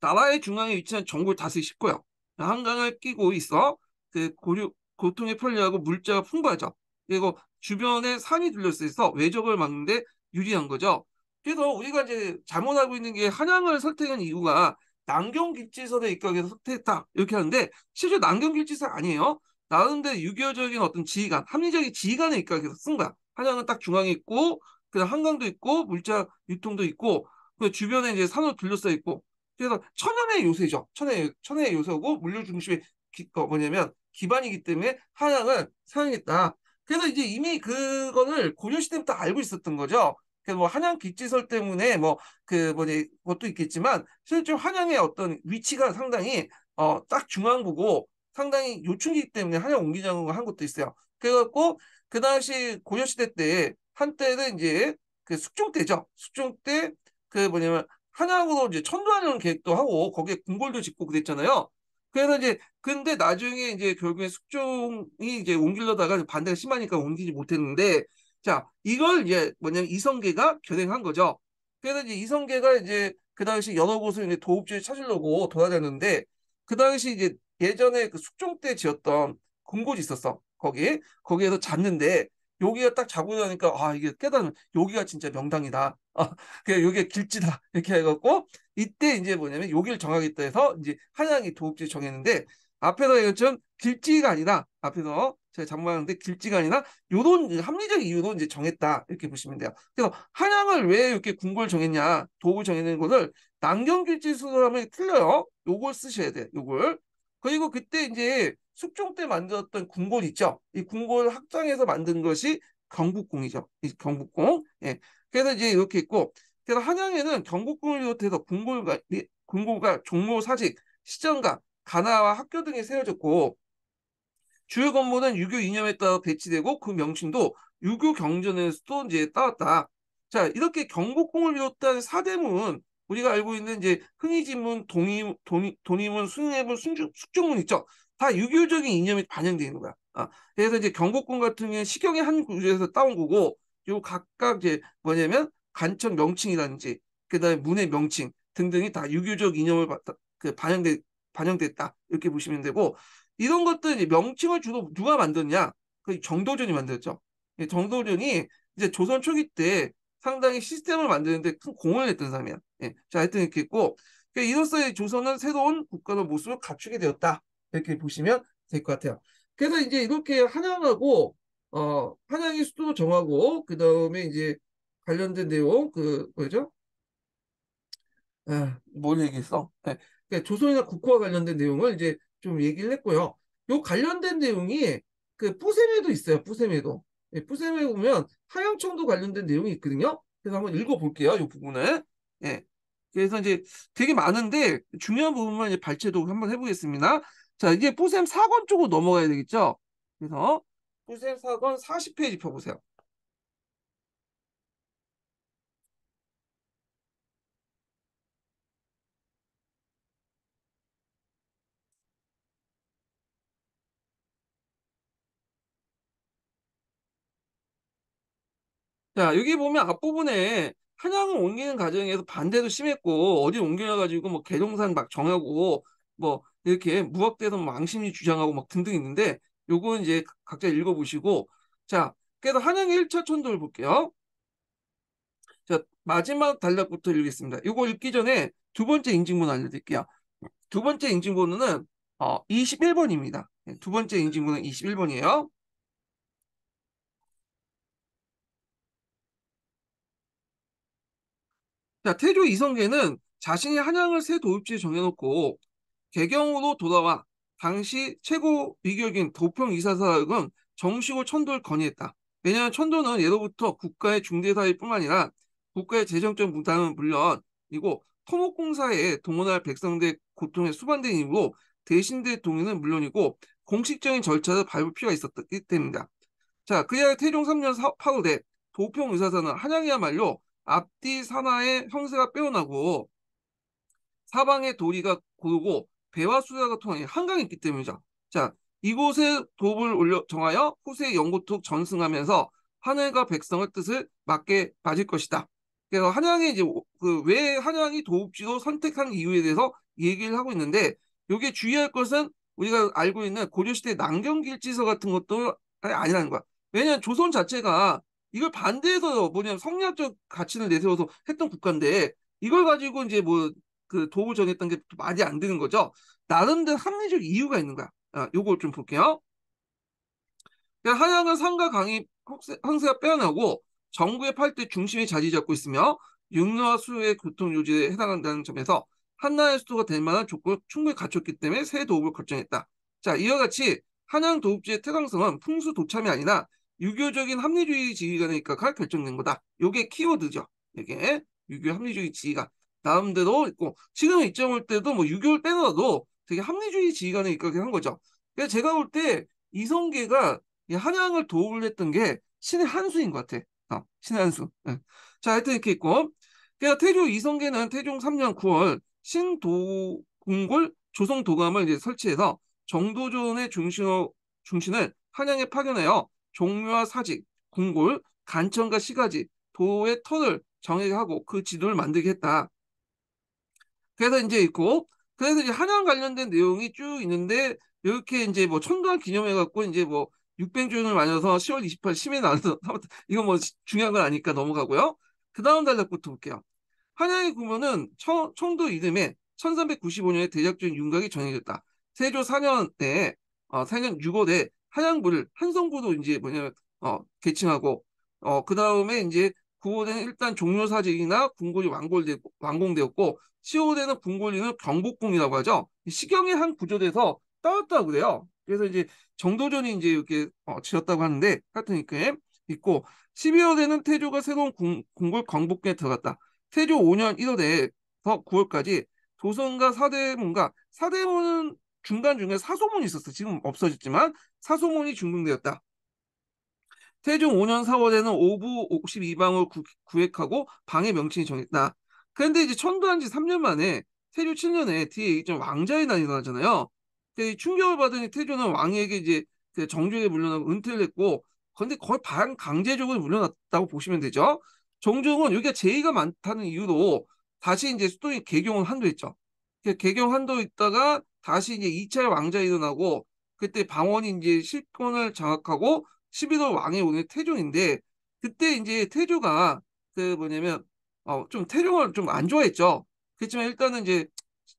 나라의 중앙에 위치한 정골 다스기 쉽고요. 한강을 끼고 있어 그 고류, 고통에 편리하고 물자가 풍부하죠. 그리고 주변에 산이 둘러싸 있어 외적을 막는데 유리한 거죠. 그래서 우리가 이제 잘못 하고 있는 게 한양을 선택한 이유가 남경길지선의 입각에서 선택했다 이렇게 하는데 실제 남경길지선 아니에요. 나은데 유교적인 어떤 지휘관, 합리적인 지휘관의 입각에서 쓴 거야. 한양은 딱 중앙에 있고, 그다음 한강도 있고, 물자 유통도 있고, 그 주변에 이제 산으로 둘러싸여 있고, 그래서 천연의 요새죠. 천연의, 천연의 요새고, 물류 중심의 기, 어, 뭐냐면, 기반이기 때문에 한양은 사용했다. 그래서 이제 이미 그거를 고려시대부터 알고 있었던 거죠. 그 뭐 한양 기지설 때문에 뭐 그 뭐지 것도 있겠지만 실제 한양의 어떤 위치가 상당히 어 딱 중앙부고 상당히 요충기 때문에 한양 옹기장으로 한 것도 있어요. 그래갖고 그 당시 고려시대 때 한때는 이제 그 숙종 때죠. 숙종 때 그 뭐냐면 한양으로 이제 천도하는 계획도 하고 거기에 궁궐도 짓고 그랬잖아요. 그래서 이제 근데 나중에 이제 결국에 숙종이 이제 옮기려다가 반대가 심하니까 옮기지 못했는데 자 이걸 이제 뭐냐면 이성계가 견행한 거죠. 그래서 이제 이성계가 이제 그 당시 여러 곳을 이제 도읍지에 찾으려고 돌아다녔는데 그 당시 이제 예전에 그 숙종 때 지었던 금고지 있었어. 거기 거기에서 잤는데 여기가 딱 자고 나니까 아 이게 깨달음 여기가 진짜 명당이다. 아, 그냥 여기가 길지다 이렇게 해갖고 이때 이제 뭐냐면 여기를 정하겠다 해서 이제 한양이 도읍지 정했는데 앞에서 이것처럼 길지가 아니라 앞에서 제가 장만하는데 길지가 아니라 요런 합리적 이유로 이제 정했다 이렇게 보시면 돼요. 그래서 한양을 왜 이렇게 궁궐 정했냐 도읍을 정했는 것을 남경길지 수도라면 틀려요. 요걸 쓰셔야 돼. 요걸 그리고 그때 이제 숙종 때 만들었던 궁궐 있죠. 이 궁궐 학장에서 만든 것이 경복궁이죠. 이 경복궁. 예. 그래서 이제 이렇게 있고, 그래서 한양에는 경복궁을 비롯해서 궁궐과, 궁궐과 종로 사직, 시정가, 가나와 학교 등이 세워졌고, 주요 건물은 유교 이념에 따라 배치되고 그 명칭도 유교 경전에서도 이제 따왔다. 자, 이렇게 경복궁을 비롯한 사대문, 우리가 알고 있는 이제 흥이지문, 동의, 돈, 돈의문, 순례문, 숙주문 있죠. 다유교적인 이념이 반영되어 있는 거야. 아, 그래서 이제 경복궁 같은 경우에 시경의 한 구조에서 따온 거고, 요 각각 이제 뭐냐면 간청 명칭이라든지, 그 다음에 문의 명칭 등등이 다유교적 이념을 받다, 그 반영되, 반영됐다. 이렇게 보시면 되고, 이런 것들 이제 명칭을 주로 누가 만드었냐그 정도전이 만들었죠. 정도전이 이제 조선 초기 때 상당히 시스템을 만드는데 큰 공헌을 했던 사람이야. 예. 자, 하여튼 이렇게 있고, 그러니까 이로써 조선은 새로운 국가의 모습을 갖추게 되었다. 이렇게 보시면 될 것 같아요. 그래서 이제 이렇게 한양하고, 어, 한양이 수도 정하고, 그 다음에 이제 관련된 내용, 그, 뭐죠? 아, 뭘 얘기했어? 네. 그러니까 조선이나 국호와 관련된 내용을 이제 좀 얘기를 했고요. 요 관련된 내용이 그 뿌셈에도 있어요. 뿌셈에도. 예, 뿔셈에 보면 하향청도 관련된 내용이 있거든요. 그래서 한번 읽어볼게요. 이 부분을. 예. 그래서 이제 되게 많은데 중요한 부분만 이제 발췌도 한번 해보겠습니다. 자, 이제 뿔셈 4권 쪽으로 넘어가야 되겠죠. 그래서 뿔셈 4권 40페이지 펴보세요. 자, 여기 보면 앞부분에 한양을 옮기는 과정에서 반대도 심했고 어디 옮겨가지고 뭐개룡산막 정하고 뭐 이렇게 무학대에서 왕신이 뭐 주장하고 막 등등 있는데 요거 이제 각자 읽어보시고 자 그래서 한양 1차 천도를 볼게요. 자 마지막 단락부터 읽겠습니다. 요거 읽기 전에 두 번째 인증문 알려드릴게요. 두 번째 인증번호는 어, 21번입니다. 예, 두 번째 인증번호 21번이에요. 자, 태조 이성계는 자신이 한양을 새 도읍지에 정해놓고 개경으로 돌아와 당시 최고 위격인 도평 이사사역은 정식으로 천도를 건의했다. 왜냐하면 천도는 예로부터 국가의 중대사회뿐만 아니라 국가의 재정적 부담은 물론 그리고 토목공사에 동원할 백성들 고통에 수반된 이후로 대신대 동의는 물론이고 공식적인 절차를 밟을 필요가 있었기 때문입니다. 자, 그야 태종 3년 8월에 도평 의사사는 한양이야말로 앞뒤 산하의 형세가 빼어나고 사방의 도리가 고르고 배와 수다가 통하니 한강이 있기 때문이죠. 자, 이곳에 도읍을 올려 정하여 후세 영고톡 전승하면서 하늘과 백성의 뜻을 맞게 맞을 것이다. 그래서 한양의 이제 그 왜 한양이 도읍지로 선택한 이유에 대해서 얘기를 하고 있는데 여기에 주의할 것은 우리가 알고 있는 고려시대 남경길지서 같은 것도 아니라는 거야. 왜냐하면 조선 자체가 이걸 반대해서 뭐냐면 성리학적 가치를 내세워서 했던 국가인데 이걸 가지고 이제 뭐 그 도움을 정했던 게 말이 안 되는 거죠. 나름대로 합리적 이유가 있는 거야. 아, 요걸 좀 볼게요. 한양은 상가 강의 황세가 빼어나고 정부의 팔대 중심이 자리 잡고 있으며 육로와 수요의 교통 요지에 해당한다는 점에서 한나의 수도가 될 만한 조건을 충분히 갖췄기 때문에 새 도읍을 결정했다. 자 이와 같이 한양 도읍지의 태강성은 풍수 도참이 아니라 유교적인 합리주의 지휘관이니까 가 결정된 거다. 요게 키워드죠. 이게 유교 합리주의 지휘관. 나름대로 있고 지금 입장 올 때도 뭐 유교를 빼놔도 되게 합리주의 지휘관이니까 한 거죠. 그래서 제가 볼때 이성계가 한양을 도움을 했던 게 신의 한수인 것 같아. 어, 신의 한수. 네. 자, 하여튼 이렇게 있고. 그러니 태조 이성계는 태종 3년 9월 신도 궁궐 조성 도감을 이제 설치해서 정도전의 중심을 한양에 파견하여 종묘와 사직, 궁궐, 간청과 시가지, 도의 터널 정의하고 그 지도를 만들겠다. 그래서 이제 있고, 그래서 이제 한양 관련된 내용이 쭉 있는데, 이렇게 이제 뭐 천도한 기념해갖고, 이제 뭐 600조인을 나눠서 10월 28일 심에 나눠서, 이거뭐 중요한 건 아니까 넘어가고요. 그 다음 달락부터 볼게요. 한양의 구문은 청, 도 이름에 1395년에 대략적인 윤곽이 정해졌다. 세조 4년 때, 어, 4년 6월에 하양부를 한성구도 이제 뭐냐면 어계칭하고어그 다음에 이제 구호대는 일단 종묘사직이나 궁궐이 완골되고, 완공되었고 시호대는 궁궐이는 경복궁이라고 하죠. 시경의 한구조대에서 따왔다고 그래요. 그래서 이제 정도전이 이제 이렇게 어, 지었다고 하는데 하여튼 이렇게 있고 12월에는 태조가 새로운 궁, 궁궐 광복궁에 들어갔다. 태조 5년 1월에서 9월까지 조선과 사대문과 사대문은 중간중간 사소문이 있었어. 지금 없어졌지만 사소문이 중공되었다. 태종 5년 4월에는 오부 52방을 구, 획하고 방의 명칭이 정했다. 그런데 이제 천도한 지 3년 만에 태조 7년에 뒤에 이제 왕자의 난이 일어나잖아요. 근데 충격을 받으니 태조는 왕에게 이제 그 정조에게 물러나고 은퇴를 했고 근데 거의 반 강제적으로 물러났다고 보시면 되죠. 정종은 여기가 제의가 많다는 이유로 다시 이제 수도인 개경을 한도했죠. 그 개경 한도 있다가 다시 이제 2차의 왕자 에일어나고 그때 방원이 이제 실권을 장악하고 11월 왕이 오늘 태종인데 그때 이제 태조가 그 뭐냐면 어 좀 태종을 좀 안 좋아했죠. 그렇지만 일단은 이제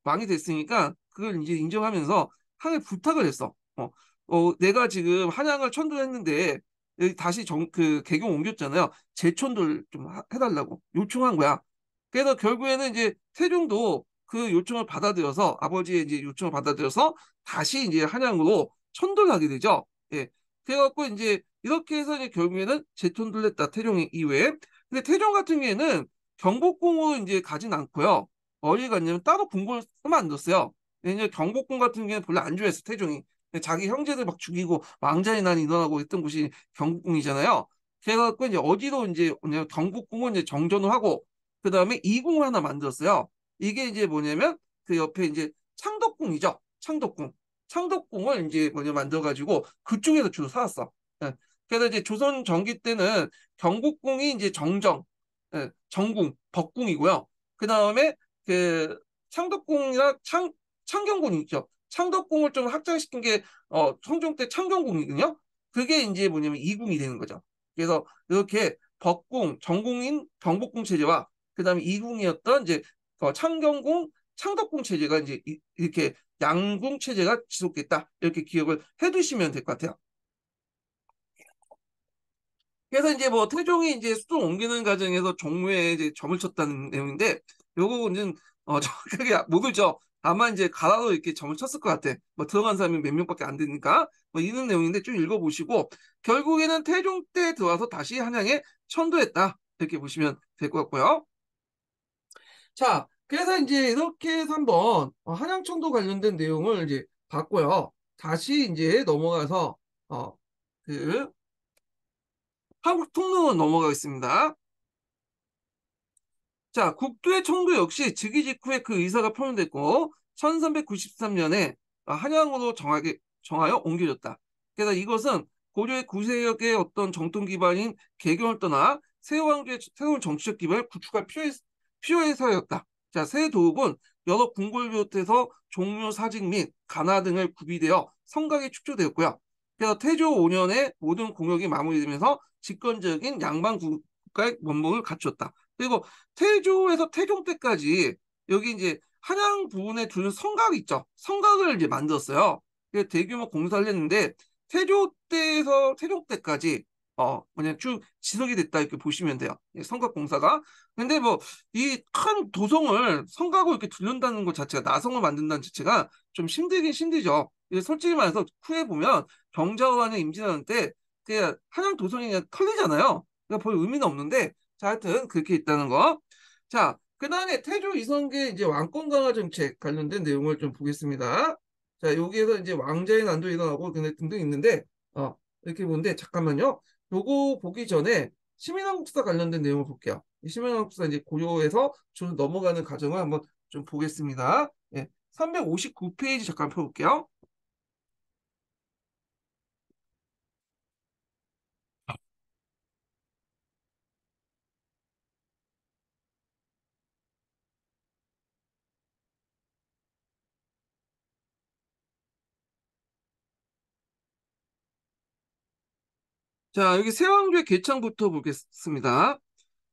왕이 됐으니까 그걸 이제 인정하면서 항에 부탁을 했어. 어, 어 내가 지금 한양을 천도했는데 다시 정, 그 개경 옮겼잖아요. 재천도를 좀 해달라고 요청한 거야. 그래서 결국에는 이제 태종도 그 요청을 받아들여서 아버지의 이제 요청을 받아들여서 다시 이제 한양으로 천도하게 되죠. 예. 그래갖고 이제 이렇게 해서 이제 결국에는 제촌둘레다 태종 이외에 근데 태종 같은 경우에는 경복궁을 이제 가진 않고요. 어디 갔냐면 따로 궁궐 쓰면 안 줬어요. 왜냐면 경복궁 같은 경우에는 별로 안 좋아했어 태종이. 자기 형제들 막 죽이고 왕자의 난이 일어나고 했던 곳이 경복궁이잖아요. 그래갖고 이제 어디로 이제 경복궁은 이제 정전을 하고 그 다음에 이궁을 하나 만들었어요. 이게 이제 뭐냐면 그 옆에 이제 창덕궁이죠. 창덕궁. 창덕궁을 이제 뭐냐 만들어가지고 그쪽에서 주로 살았어. 예. 그래서 이제 조선 전기 때는 경복궁이 이제 정정, 예. 정궁, 법궁이고요. 그 다음에 그 창덕궁이나 창, 창경궁 이 있죠. 창덕궁을 좀 확장시킨 게 어, 성종 때 창경궁이거든요. 그게 이제 뭐냐면 이궁이 되는 거죠. 그래서 이렇게 법궁, 정궁인 경복궁 체제와 그 다음에 이궁이었던 이제 어, 창경궁 창덕궁 체제가 이제 이렇게 양궁 체제가 지속됐다 이렇게 기억을 해두시면 될 것 같아요. 그래서 이제 뭐 태종이 이제 수종 옮기는 과정에서 종묘에 이제 점을 쳤다는 내용인데 요거는 어 정확하게 모 울죠. 아마 이제 가라로 이렇게 점을 쳤을 것 같아. 뭐 들어간 사람이 몇 명밖에 안 되니까 뭐 이런 내용인데 좀 읽어보시고 결국에는 태종 때 들어와서 다시 한양에 천도했다 이렇게 보시면 될 것 같고요. 자 그래서 이제 이렇게 해서 한번 어, 한양청도 관련된 내용을 이제 봤고요. 다시 이제 넘어가서 어, 그 한국 통로는 넘어가겠습니다. 자, 국도의 청도 역시 즉위 직후에 그 의사가 포함됐고 1393년에 어, 한양으로 정하게, 정하여 옮겨졌다. 그래서 이것은 고려의 구세역의 어떤 정통 기반인 개경을 떠나 세왕조의 새로운 정치적 기반을 구축할 필요에 필요해서였다. 자, 새 도읍은 여러 궁궐 비롯해서 종묘 사직 및 가나 등을 구비되어 성각에 축조되었고요. 그래서 태조 5년에 모든 공역이 마무리되면서 집권적인 양반 국가의 면목을 갖췄다. 그리고 태조에서 태종 때까지 여기 이제 한양 부근에 둔는 성곽 있죠. 성각을 이제 만들었어요. 대규모 공사를 했는데 태조 때에서 태종 때까지 어, 그냥 쭉 지속이 됐다 이렇게 보시면 돼요. 예, 성곽공사가. 근데 뭐 이 큰 도성을 성곽으로 이렇게 둘른다는 것 자체가 나성을 만든다는 자체가 좀 힘들긴 힘들죠. 예, 솔직히 말해서 후에 보면 경자호와는 임진왜란 때 그냥 한양 도성이 그냥 털리잖아요. 그러니까 별 의미는 없는데 자 하여튼 그렇게 있다는 거. 자 그다음에 태조 이성계 이제 왕권 강화 정책 관련된 내용을 좀 보겠습니다. 자 여기에서 이제 왕자의 난도 일어나고 등등 있는데 어 이렇게 보는데 잠깐만요. 요거 보기 전에 시민한국사 관련된 내용을 볼게요. 시민한국사 이제 고려에서 좀 넘어가는 과정을 한번 좀 보겠습니다. 예, 359페이지 잠깐 펴볼게요. 자, 여기 세왕조의 개창부터 보겠습니다.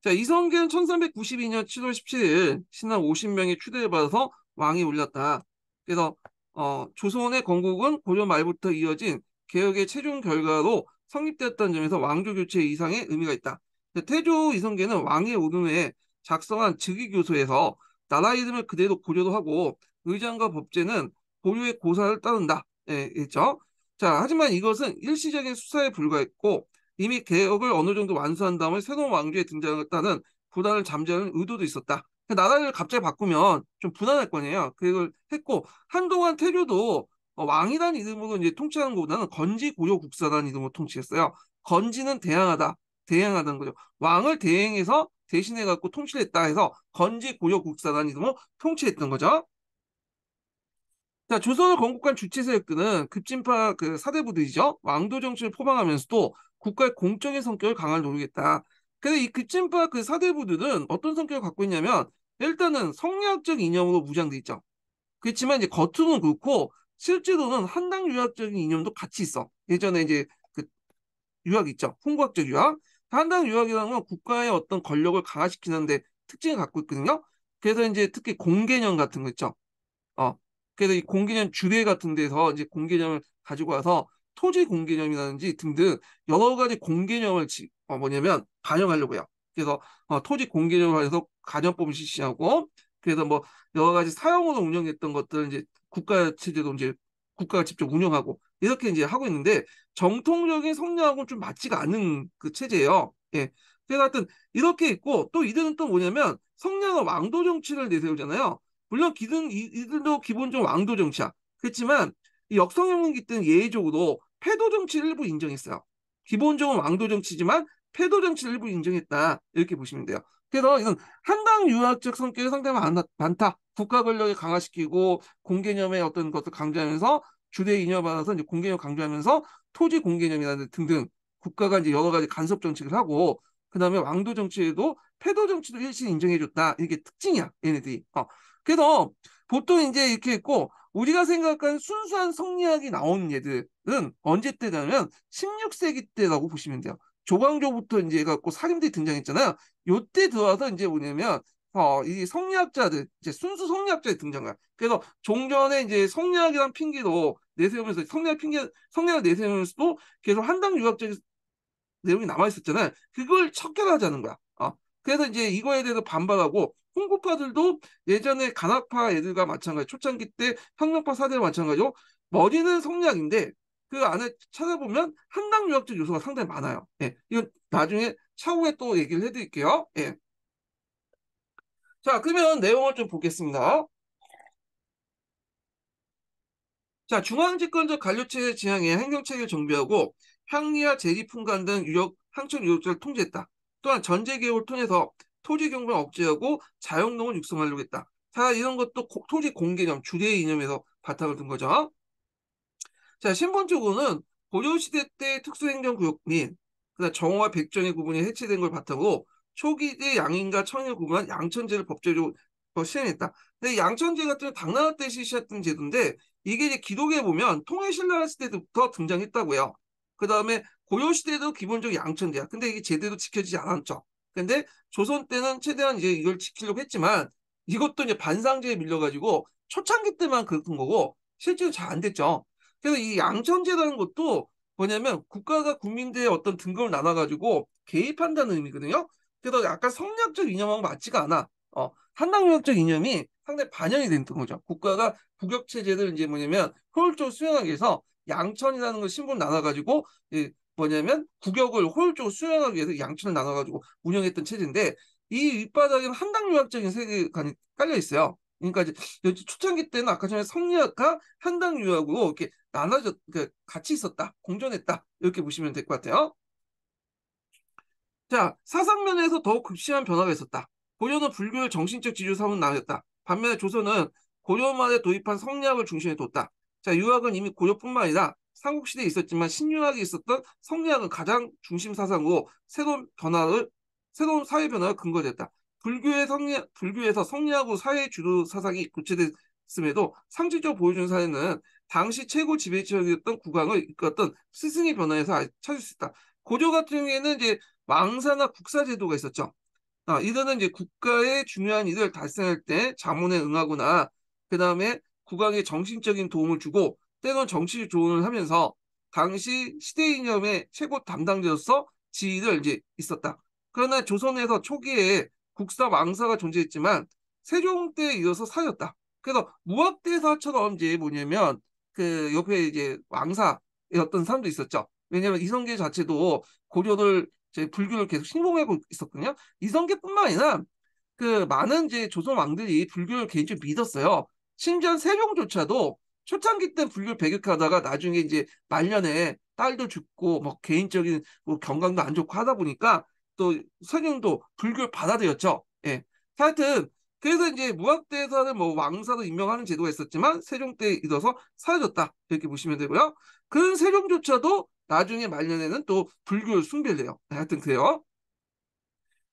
자, 이성계는 1392년 7월 17일 신하 50명이 추대를 받아서 왕이 올렸다. 그래서 어, 조선의 건국은 고려 말부터 이어진 개혁의 최종 결과로 성립되었다는 점에서 왕조 교체 이상의 의미가 있다. 태조 이성계는 왕의 오름에 작성한 즉위교서에서 나라 이름을 그대로 고려도 하고 의장과 법제는 고려의 고사를 따른다. 예, 있죠. 자, 하지만 이것은 일시적인 수사에 불과했고 이미 개혁을 어느 정도 완수한 다음에 새로운 왕조에 등장했다는 분단을 잠재우는 의도도 있었다. 그러니까 나라를 갑자기 바꾸면 좀 분단할 거아니에요 그걸 했고 한동안 태교도 어, 왕이란 이름으로 이제 통치하는 것보다는 건지 고려 국사란 이름으로 통치했어요. 건지는 대항하다, 대항하다는 거죠. 왕을 대행해서 대신해 갖고 통치를 했다 해서 건지 고려 국사란 이름으로 통치했던 거죠. 자, 조선을 건국한 주치세력들은 급진파 그 사대부들이죠. 왕도 뭐 정치를 포방하면서도 국가의 공적인 성격을 강화를 노리겠다. 근데 이 급진파 그 사대부들은 어떤 성격을 갖고 있냐면 일단은 성리학적 이념으로 무장돼 있죠. 그렇지만 이제 겉으로는 그렇고 실제로는 한당 유학적인 이념도 같이 있어. 예전에 이제 그 유학 있죠. 훈과학적 유학. 한당 유학이라는 건 국가의 어떤 권력을 강화시키는데 특징을 갖고 있거든요. 그래서 이제 특히 공개념 같은 거 있죠. 그래서 이 공개념 주례 같은 데서 이제 공개념을 가지고 와서 토지 공개념이라든지 등등 여러 가지 공개념을 지, 어, 뭐냐면 반영하려고 요 그래서 어, 토지 공개념을 해서 가정법을 실시하고 그래서 뭐 여러 가지 사용으로 운영했던 것들을 이제 국가 체제도 이제 국가가 직접 운영하고 이렇게 이제 하고 있는데 정통적인 성리하고는 좀 맞지가 않은 그 체제예요. 예. 그래서 하여튼 이렇게 있고 또 이들은 또 뭐냐면 성리하는 왕도 정치를 내세우잖아요. 물론 기등 이들도 기본적으로 왕도 정치야. 그렇지만 역성형문기 때는 예외적으로 패도 정치를 일부 인정했어요. 기본적으로 왕도 정치지만 패도 정치를 일부 인정했다. 이렇게 보시면 돼요. 그래서 이건 한강 유학적 성격이 상당히 많다. 국가 권력을 강화시키고 공개념의 어떤 것을 강조하면서 주대 인여받아서 이제 공개념 강조하면서 토지 공개념이라는 등등 국가가 이제 여러 가지 간섭 정책을 하고 그 다음에 왕도 정치에도 패도 정치도 일시 인정해줬다. 이게 특징이야, 얘네들이. 어. 그래서 보통 이제 이렇게 있고 우리가 생각한 순수한 성리학이 나온 얘들은 언제 때냐면 16세기 때라고 보시면 돼요. 조광조부터 이제 갖고 사림들이 등장했잖아요. 요때 들어와서 이제 뭐냐면 어, 이 성리학자들, 이제 순수 성리학자의 등장과 그래서 종전에 이제 성리학이란 핑계로 내세우면서 성리학 핑계, 성리학 내세우면서도 계속 한당 유학적 인 내용이 남아있었잖아요. 그걸 척결하자는 거야. 그래서 이제 이거에 대해서 반발하고 홍보파들도 예전에 간학파 애들과 마찬가지 초창기 때 혁명파 사대와 마찬가지로 머리는 성리인데그 안에 찾아보면 한강 유학적 요소가 상당히 많아요. 예. 이건 나중에 차후에 또 얘기를 해드릴게요. 예. 자, 그러면 내용을 좀 보겠습니다. 자, 중앙집권적 관료체제 지향에 행정체계를 정비하고 향리와 재리풍관등 유역, 항천 유역지를 통제했다. 또한 전제 개혁을 통해서 토지 경쟁을 억제하고 자영농을 육성하려고 했다. 자, 이런 것도 고, 토지 공개념, 주례의 이념에서 바탕을 둔 거죠. 자, 신분 쪽으로는 고려시대때 특수행정구역 및 그다음 정호와 백전의 구분이 해체된 걸 바탕으로 초기대 양인과 청일 구분한 양천제를 법제로 시행했다. 근데 양천제 같은 당나라 때 실시했던 제도인데 이게 이제 기록에 보면 통일신라 했을 때부터 등장했다고요. 그 다음에 고려시대도 기본적으로 양천제야. 근데 이게 제대로 지켜지지 않았죠. 근데 조선 때는 최대한 이제 이걸 지키려고 했지만 이것도 이제 반상제에 밀려가지고 초창기 때만 그랬던 거고 실제로 잘 안 됐죠. 그래서 이 양천제라는 것도 뭐냐면 국가가 국민들의 어떤 등급을 나눠가지고 개입한다는 의미거든요. 그래서 약간 성략적 이념하고 맞지가 않아. 어, 한당력적 이념이 상당히 반영이 된 거죠. 국가가 국역체제를 이제 뭐냐면 효율적으로 수행하기 위해서 양천이라는 걸 신분 을 나눠가지고 뭐냐면 국역을 홀율적 수행하기 위해서 양측을 나눠가지고 운영했던 체제인데 이 윗바닥에는 한당 유학적인 세계관이 깔려 있어요. 그러니까 이제 초창기 때는 아까 전에 성리학과 한당 유학으로 이렇게 나눠져 그 같이 있었다, 공존했다 이렇게 보시면 될 것 같아요. 자 사상면에서 더욱 극심한 변화가 있었다. 고려는 불교의 정신적 지주 사은 나라였다. 반면에 조선은 고려 말에 도입한 성리학을 중심에 뒀다. 자 유학은 이미 고려뿐만 아니라 삼국시대에 있었지만 신유학에 있었던 성리학은 가장 중심 사상으로 새로운 변화를 새로운 사회 변화가 근거했다. 불교의 성리 불교에서 성리학으로 사회 주도 사상이 구체됐음에도 상징적 보여준 사례는 당시 최고 지배층이었던 국왕을 이끌었던 스승의 변화에서 찾을 수 있다. 고조 같은 경우에는 이제 왕사나 국사 제도가 있었죠. 아, 이들은 이제 국가의 중요한 일을 달성할 때 자문에 응하거나 그 다음에 국왕의 정신적인 도움을 주고 때론 정치 조언을 하면서 당시 시대 이념의 최고 담당자로서 지위를 이제 있었다. 그러나 조선에서 초기에 국사 왕사가 존재했지만 세종 때에 이어서 사였다. 그래서 무학대사처럼 이제 뭐냐면 그 옆에 이제 왕사였던 사람도 있었죠. 왜냐하면 이성계 자체도 고려를 이제 불교를 계속 신봉하고 있었거든요. 이성계뿐만 아니라 그 많은 이제 조선 왕들이 불교를 개인적으로 믿었어요. 심지어 세종조차도 초창기 때 불교를 배격하다가 나중에 이제 말년에 딸도 죽고 뭐 개인적인 뭐 건강도 안 좋고 하다 보니까 또 선영도 불교를 받아들였죠. 예. 하여튼 그래서 이제 무학대에서는 뭐 왕사로 임명하는 제도가 있었지만 세종 때에 이어서 사라졌다 이렇게 보시면 되고요. 그런 세종조차도 나중에 말년에는 또 불교를 숭배를 해요. 하여튼 그래요.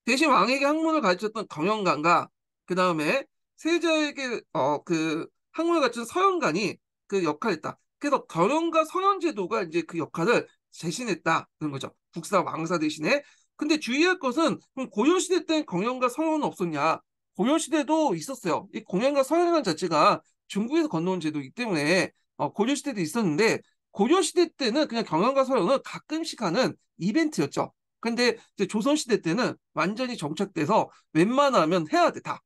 대신 왕에게 학문을 가르쳤던 경영관과 어, 그 다음에 세자에게 어 그 학문을 가르친 서영관이 그 역할했다. 을 그래서 결혼과 선언 제도가 이제 그 역할을 대신했다 그런 거죠. 국사 왕사 대신에. 근데 주의할 것은 그럼 고려 시대 때경영과 선언은 없었냐? 고려 시대도 있었어요. 이 공연과 선언이라는 자체가 중국에서 건너온 제도이기 때문에 어, 고려 시대도 있었는데 고려 시대 때는 그냥 경영과 선언을 가끔씩 하는 이벤트였죠. 근데 이제 조선 시대 때는 완전히 정착돼서 웬만하면 해야 돼 다.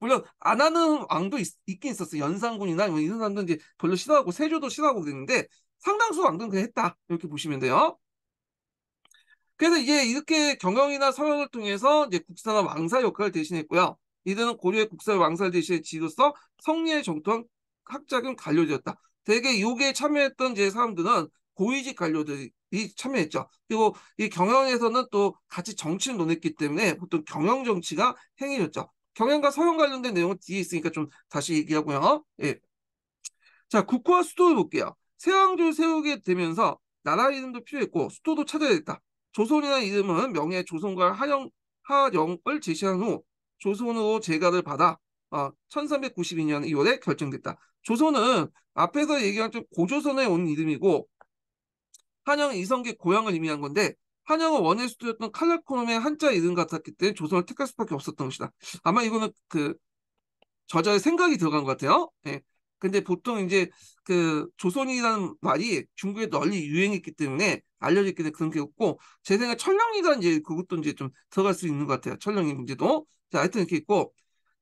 물론 안 하는 왕도 있, 긴 있었어. 연산군이나 뭐 이런 사람들 이제 별로 싫어하고 세조도 싫어하고 그랬는데 상당수 왕들은 그냥 했다 이렇게 보시면 돼요. 그래서 이제 이렇게 경영이나 서역을 통해서 이제 국사나 왕사 역할을 대신했고요. 이들은 고려의 국사의 왕사를 대신해 지도서성리의 정통한 학자금 관료들이었다. 대개 요기에 참여했던 제 사람들은 고위직 관료들이 참여했죠. 그리고 이 경영에서는 또 같이 정치를 논했기 때문에 보통 경영 정치가 행해졌죠. 경영과 서용 관련된 내용은 뒤에 있으니까 좀 다시 얘기하고요. 예. 자, 국호와 수도를 볼게요. 세왕조 세우게 되면서 나라 이름도 필요했고 수도도 찾아야 했다. 조선이라는 이름은 명예 조선과 하영, 하영을 제시한 후 조선으로 제가를 받아 어, 1392년 2월에 결정됐다. 조선은 앞에서 얘기한 좀 고조선에 온 이름이고 한영 이성계 고향을 의미한 건데 한양은 원예 수도였던 칼라코놈의 한자 이름 같았기 때문에 조선을 택할 수밖에 없었던 것이다. 아마 이거는 그 저자의 생각이 들어간 것 같아요. 예. 근데 보통 이제 그 조선이라는 말이 중국에 널리 유행했기 때문에 알려져있기 때문에 그런 게 없고 제 생각에 철령이란 이제 그것도 이제 좀 들어갈 수 있는 것 같아요. 철령이 문제도. 자, 하여튼 이렇게 있고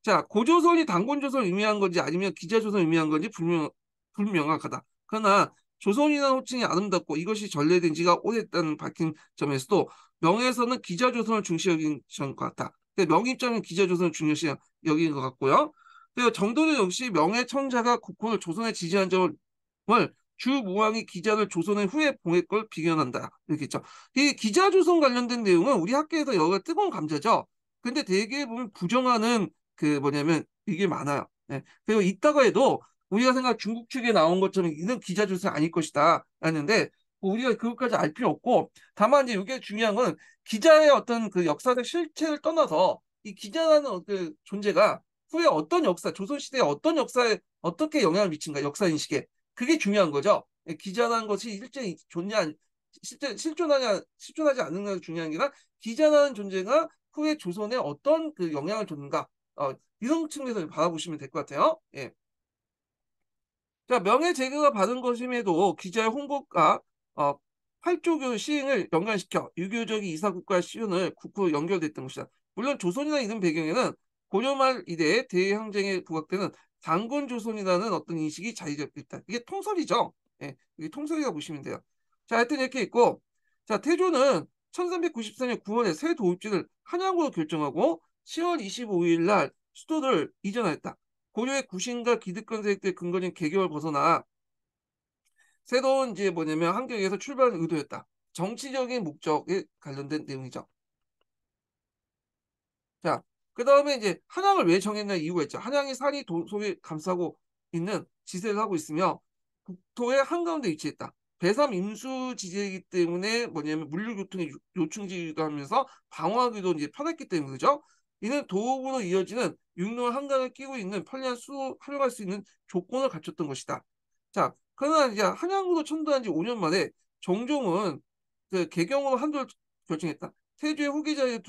자, 고조선이 단군조선을 의미한 건지 아니면 기자조선 을 의미한 건지 불명 불명확하다. 그러나 조선이라는 호칭이 아름답고 이것이 전래된 지가 오래됐다는 밝힌 점에서도 명에서는 기자조선을 중시 여긴 것 같다. 근데 명입자은 기자조선을 중요시 여긴 것 같고요. 그리고 정도는 역시 명예 청자가 국호를 조선에 지지한 점을 주무왕이 기자를 조선에 후에 봉했걸 비견한다. 이렇게 했죠이 기자조선 관련된 내용은 우리 학교에서 여러 뜨거운 감자죠. 근데 대개 보면 부정하는 그 뭐냐면 이게 많아요. 네. 그리고 있다가 해도 우리가 생각 중국 측에 나온 것처럼 이는 기자 조사 아닐 것이다 했는데 우리가 그것까지 알 필요 없고 다만 이제 이게 중요한 건 기자의 어떤 그 역사적 실체를 떠나서 이 기자라는 그 존재가 후에 어떤 역사 조선 시대에 어떤 역사에 어떻게 영향을 미친가 역사 인식에 그게 중요한 거죠 예, 기자라는 것이 일제 존재 실제 실존하냐 실존하지 않는가 중요한 게 아니라 기자라는 존재가 후에 조선에 어떤 그 영향을 줬는가 어, 이런 측면에서 바라보시면 될 것 같아요 예. 자, 명예 제거가 받은 것임에도 기자의 홍보가 어, 팔조교 시행을 연관시켜 유교적인 이사국가 시윤을 국후 연결됐던 것이다. 물론 조선이나 이런 배경에는 고려 말이대의 대항쟁에 부각되는 장군 조선이라는 어떤 인식이 자리잡고 있다. 이게 통설이죠. 예, 이게 통설이라고 보시면 돼요. 자, 하여튼 이렇게 있고, 자, 태조는 1394년 9월에 새 도읍지를 한양으로 결정하고 10월 25일 날 수도를 이전하였다. 고려의 구신과 기득권 세력들의 근거진 개경을 벗어나 새로운 이제 뭐냐면 환경에서 출발한 의도였다. 정치적인 목적에 관련된 내용이죠. 자, 그 다음에 이제 한양을 왜 정했냐 이유가 있죠. 한양이 산이 도속에 감싸고 있는 지세를 하고 있으며 국토의 한가운데 위치했다. 배삼 임수 지지이기 때문에 뭐냐면 물류교통의 요충지기도 하면서 방어하기도 이제 편했기 때문에 그죠. 이는 도읍으로 이어지는 육로 한강을 끼고 있는 편리한 수로 활용할 수 있는 조건을 갖췄던 것이다. 자, 그러나 이제 한양으로 천도한 지 5년 만에 정종은 그 개경으로 한도를 결정했다. 태조의 후계자에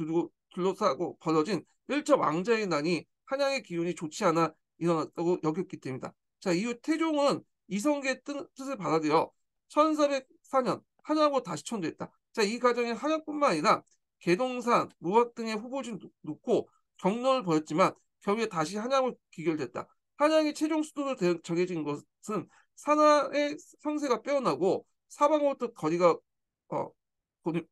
둘러싸고 벌어진 1차 왕자의 난이 한양의 기운이 좋지 않아 일어났다고 여겼기 때문이다. 자, 이후 태종은 이성계의 뜻을 받아들여 1404년 한양으로 다시 천도했다. 자, 이 과정에 한양뿐만 아니라 개동산, 무학 등의 후보진 놓고 경론을 벌였지만 결국에 다시 한양으로 귀결됐다. 한양이 최종 수도로 정해진 것은 산하의 성세가 빼어나고 사방으로부터 거리가 어,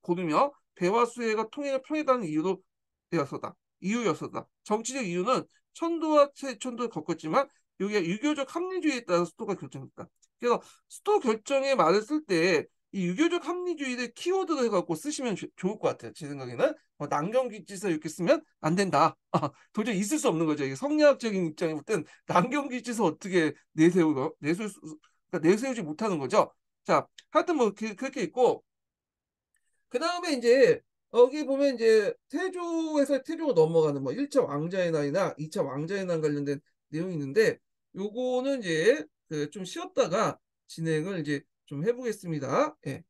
고르며 배와 수해가 통일을 평해다는 이유로 되었었다. 이유였었다. 정치적 이유는 천도와 최천도를 겪었지만 여기가 유교적 합리주의에 따라 수도가 결정됐다. 그래서 수도 결정의 말을 쓸때 이 유교적 합리주의를 키워드로 해갖고 쓰시면 좋을 것 같아요. 제 생각에는 뭐 어, 남경귀지서 이렇게 쓰면 안 된다. 아, 도저히 있을 수 없는 거죠. 이게 성리학적인 입장에 볼땐 남경귀지서 어떻게 내세우고 어, 내세 그러니까 내세우지 못하는 거죠. 자, 하여튼 뭐 그, 그렇게 있고 그 다음에 이제 여기 보면 이제 태조에서 태조로 넘어가는 뭐 1차 왕자의 난이나 2차 왕자의 난 관련된 내용이 있는데 요거는 이제 그좀 쉬었다가 진행을 이제 좀 해보겠습니다. 예.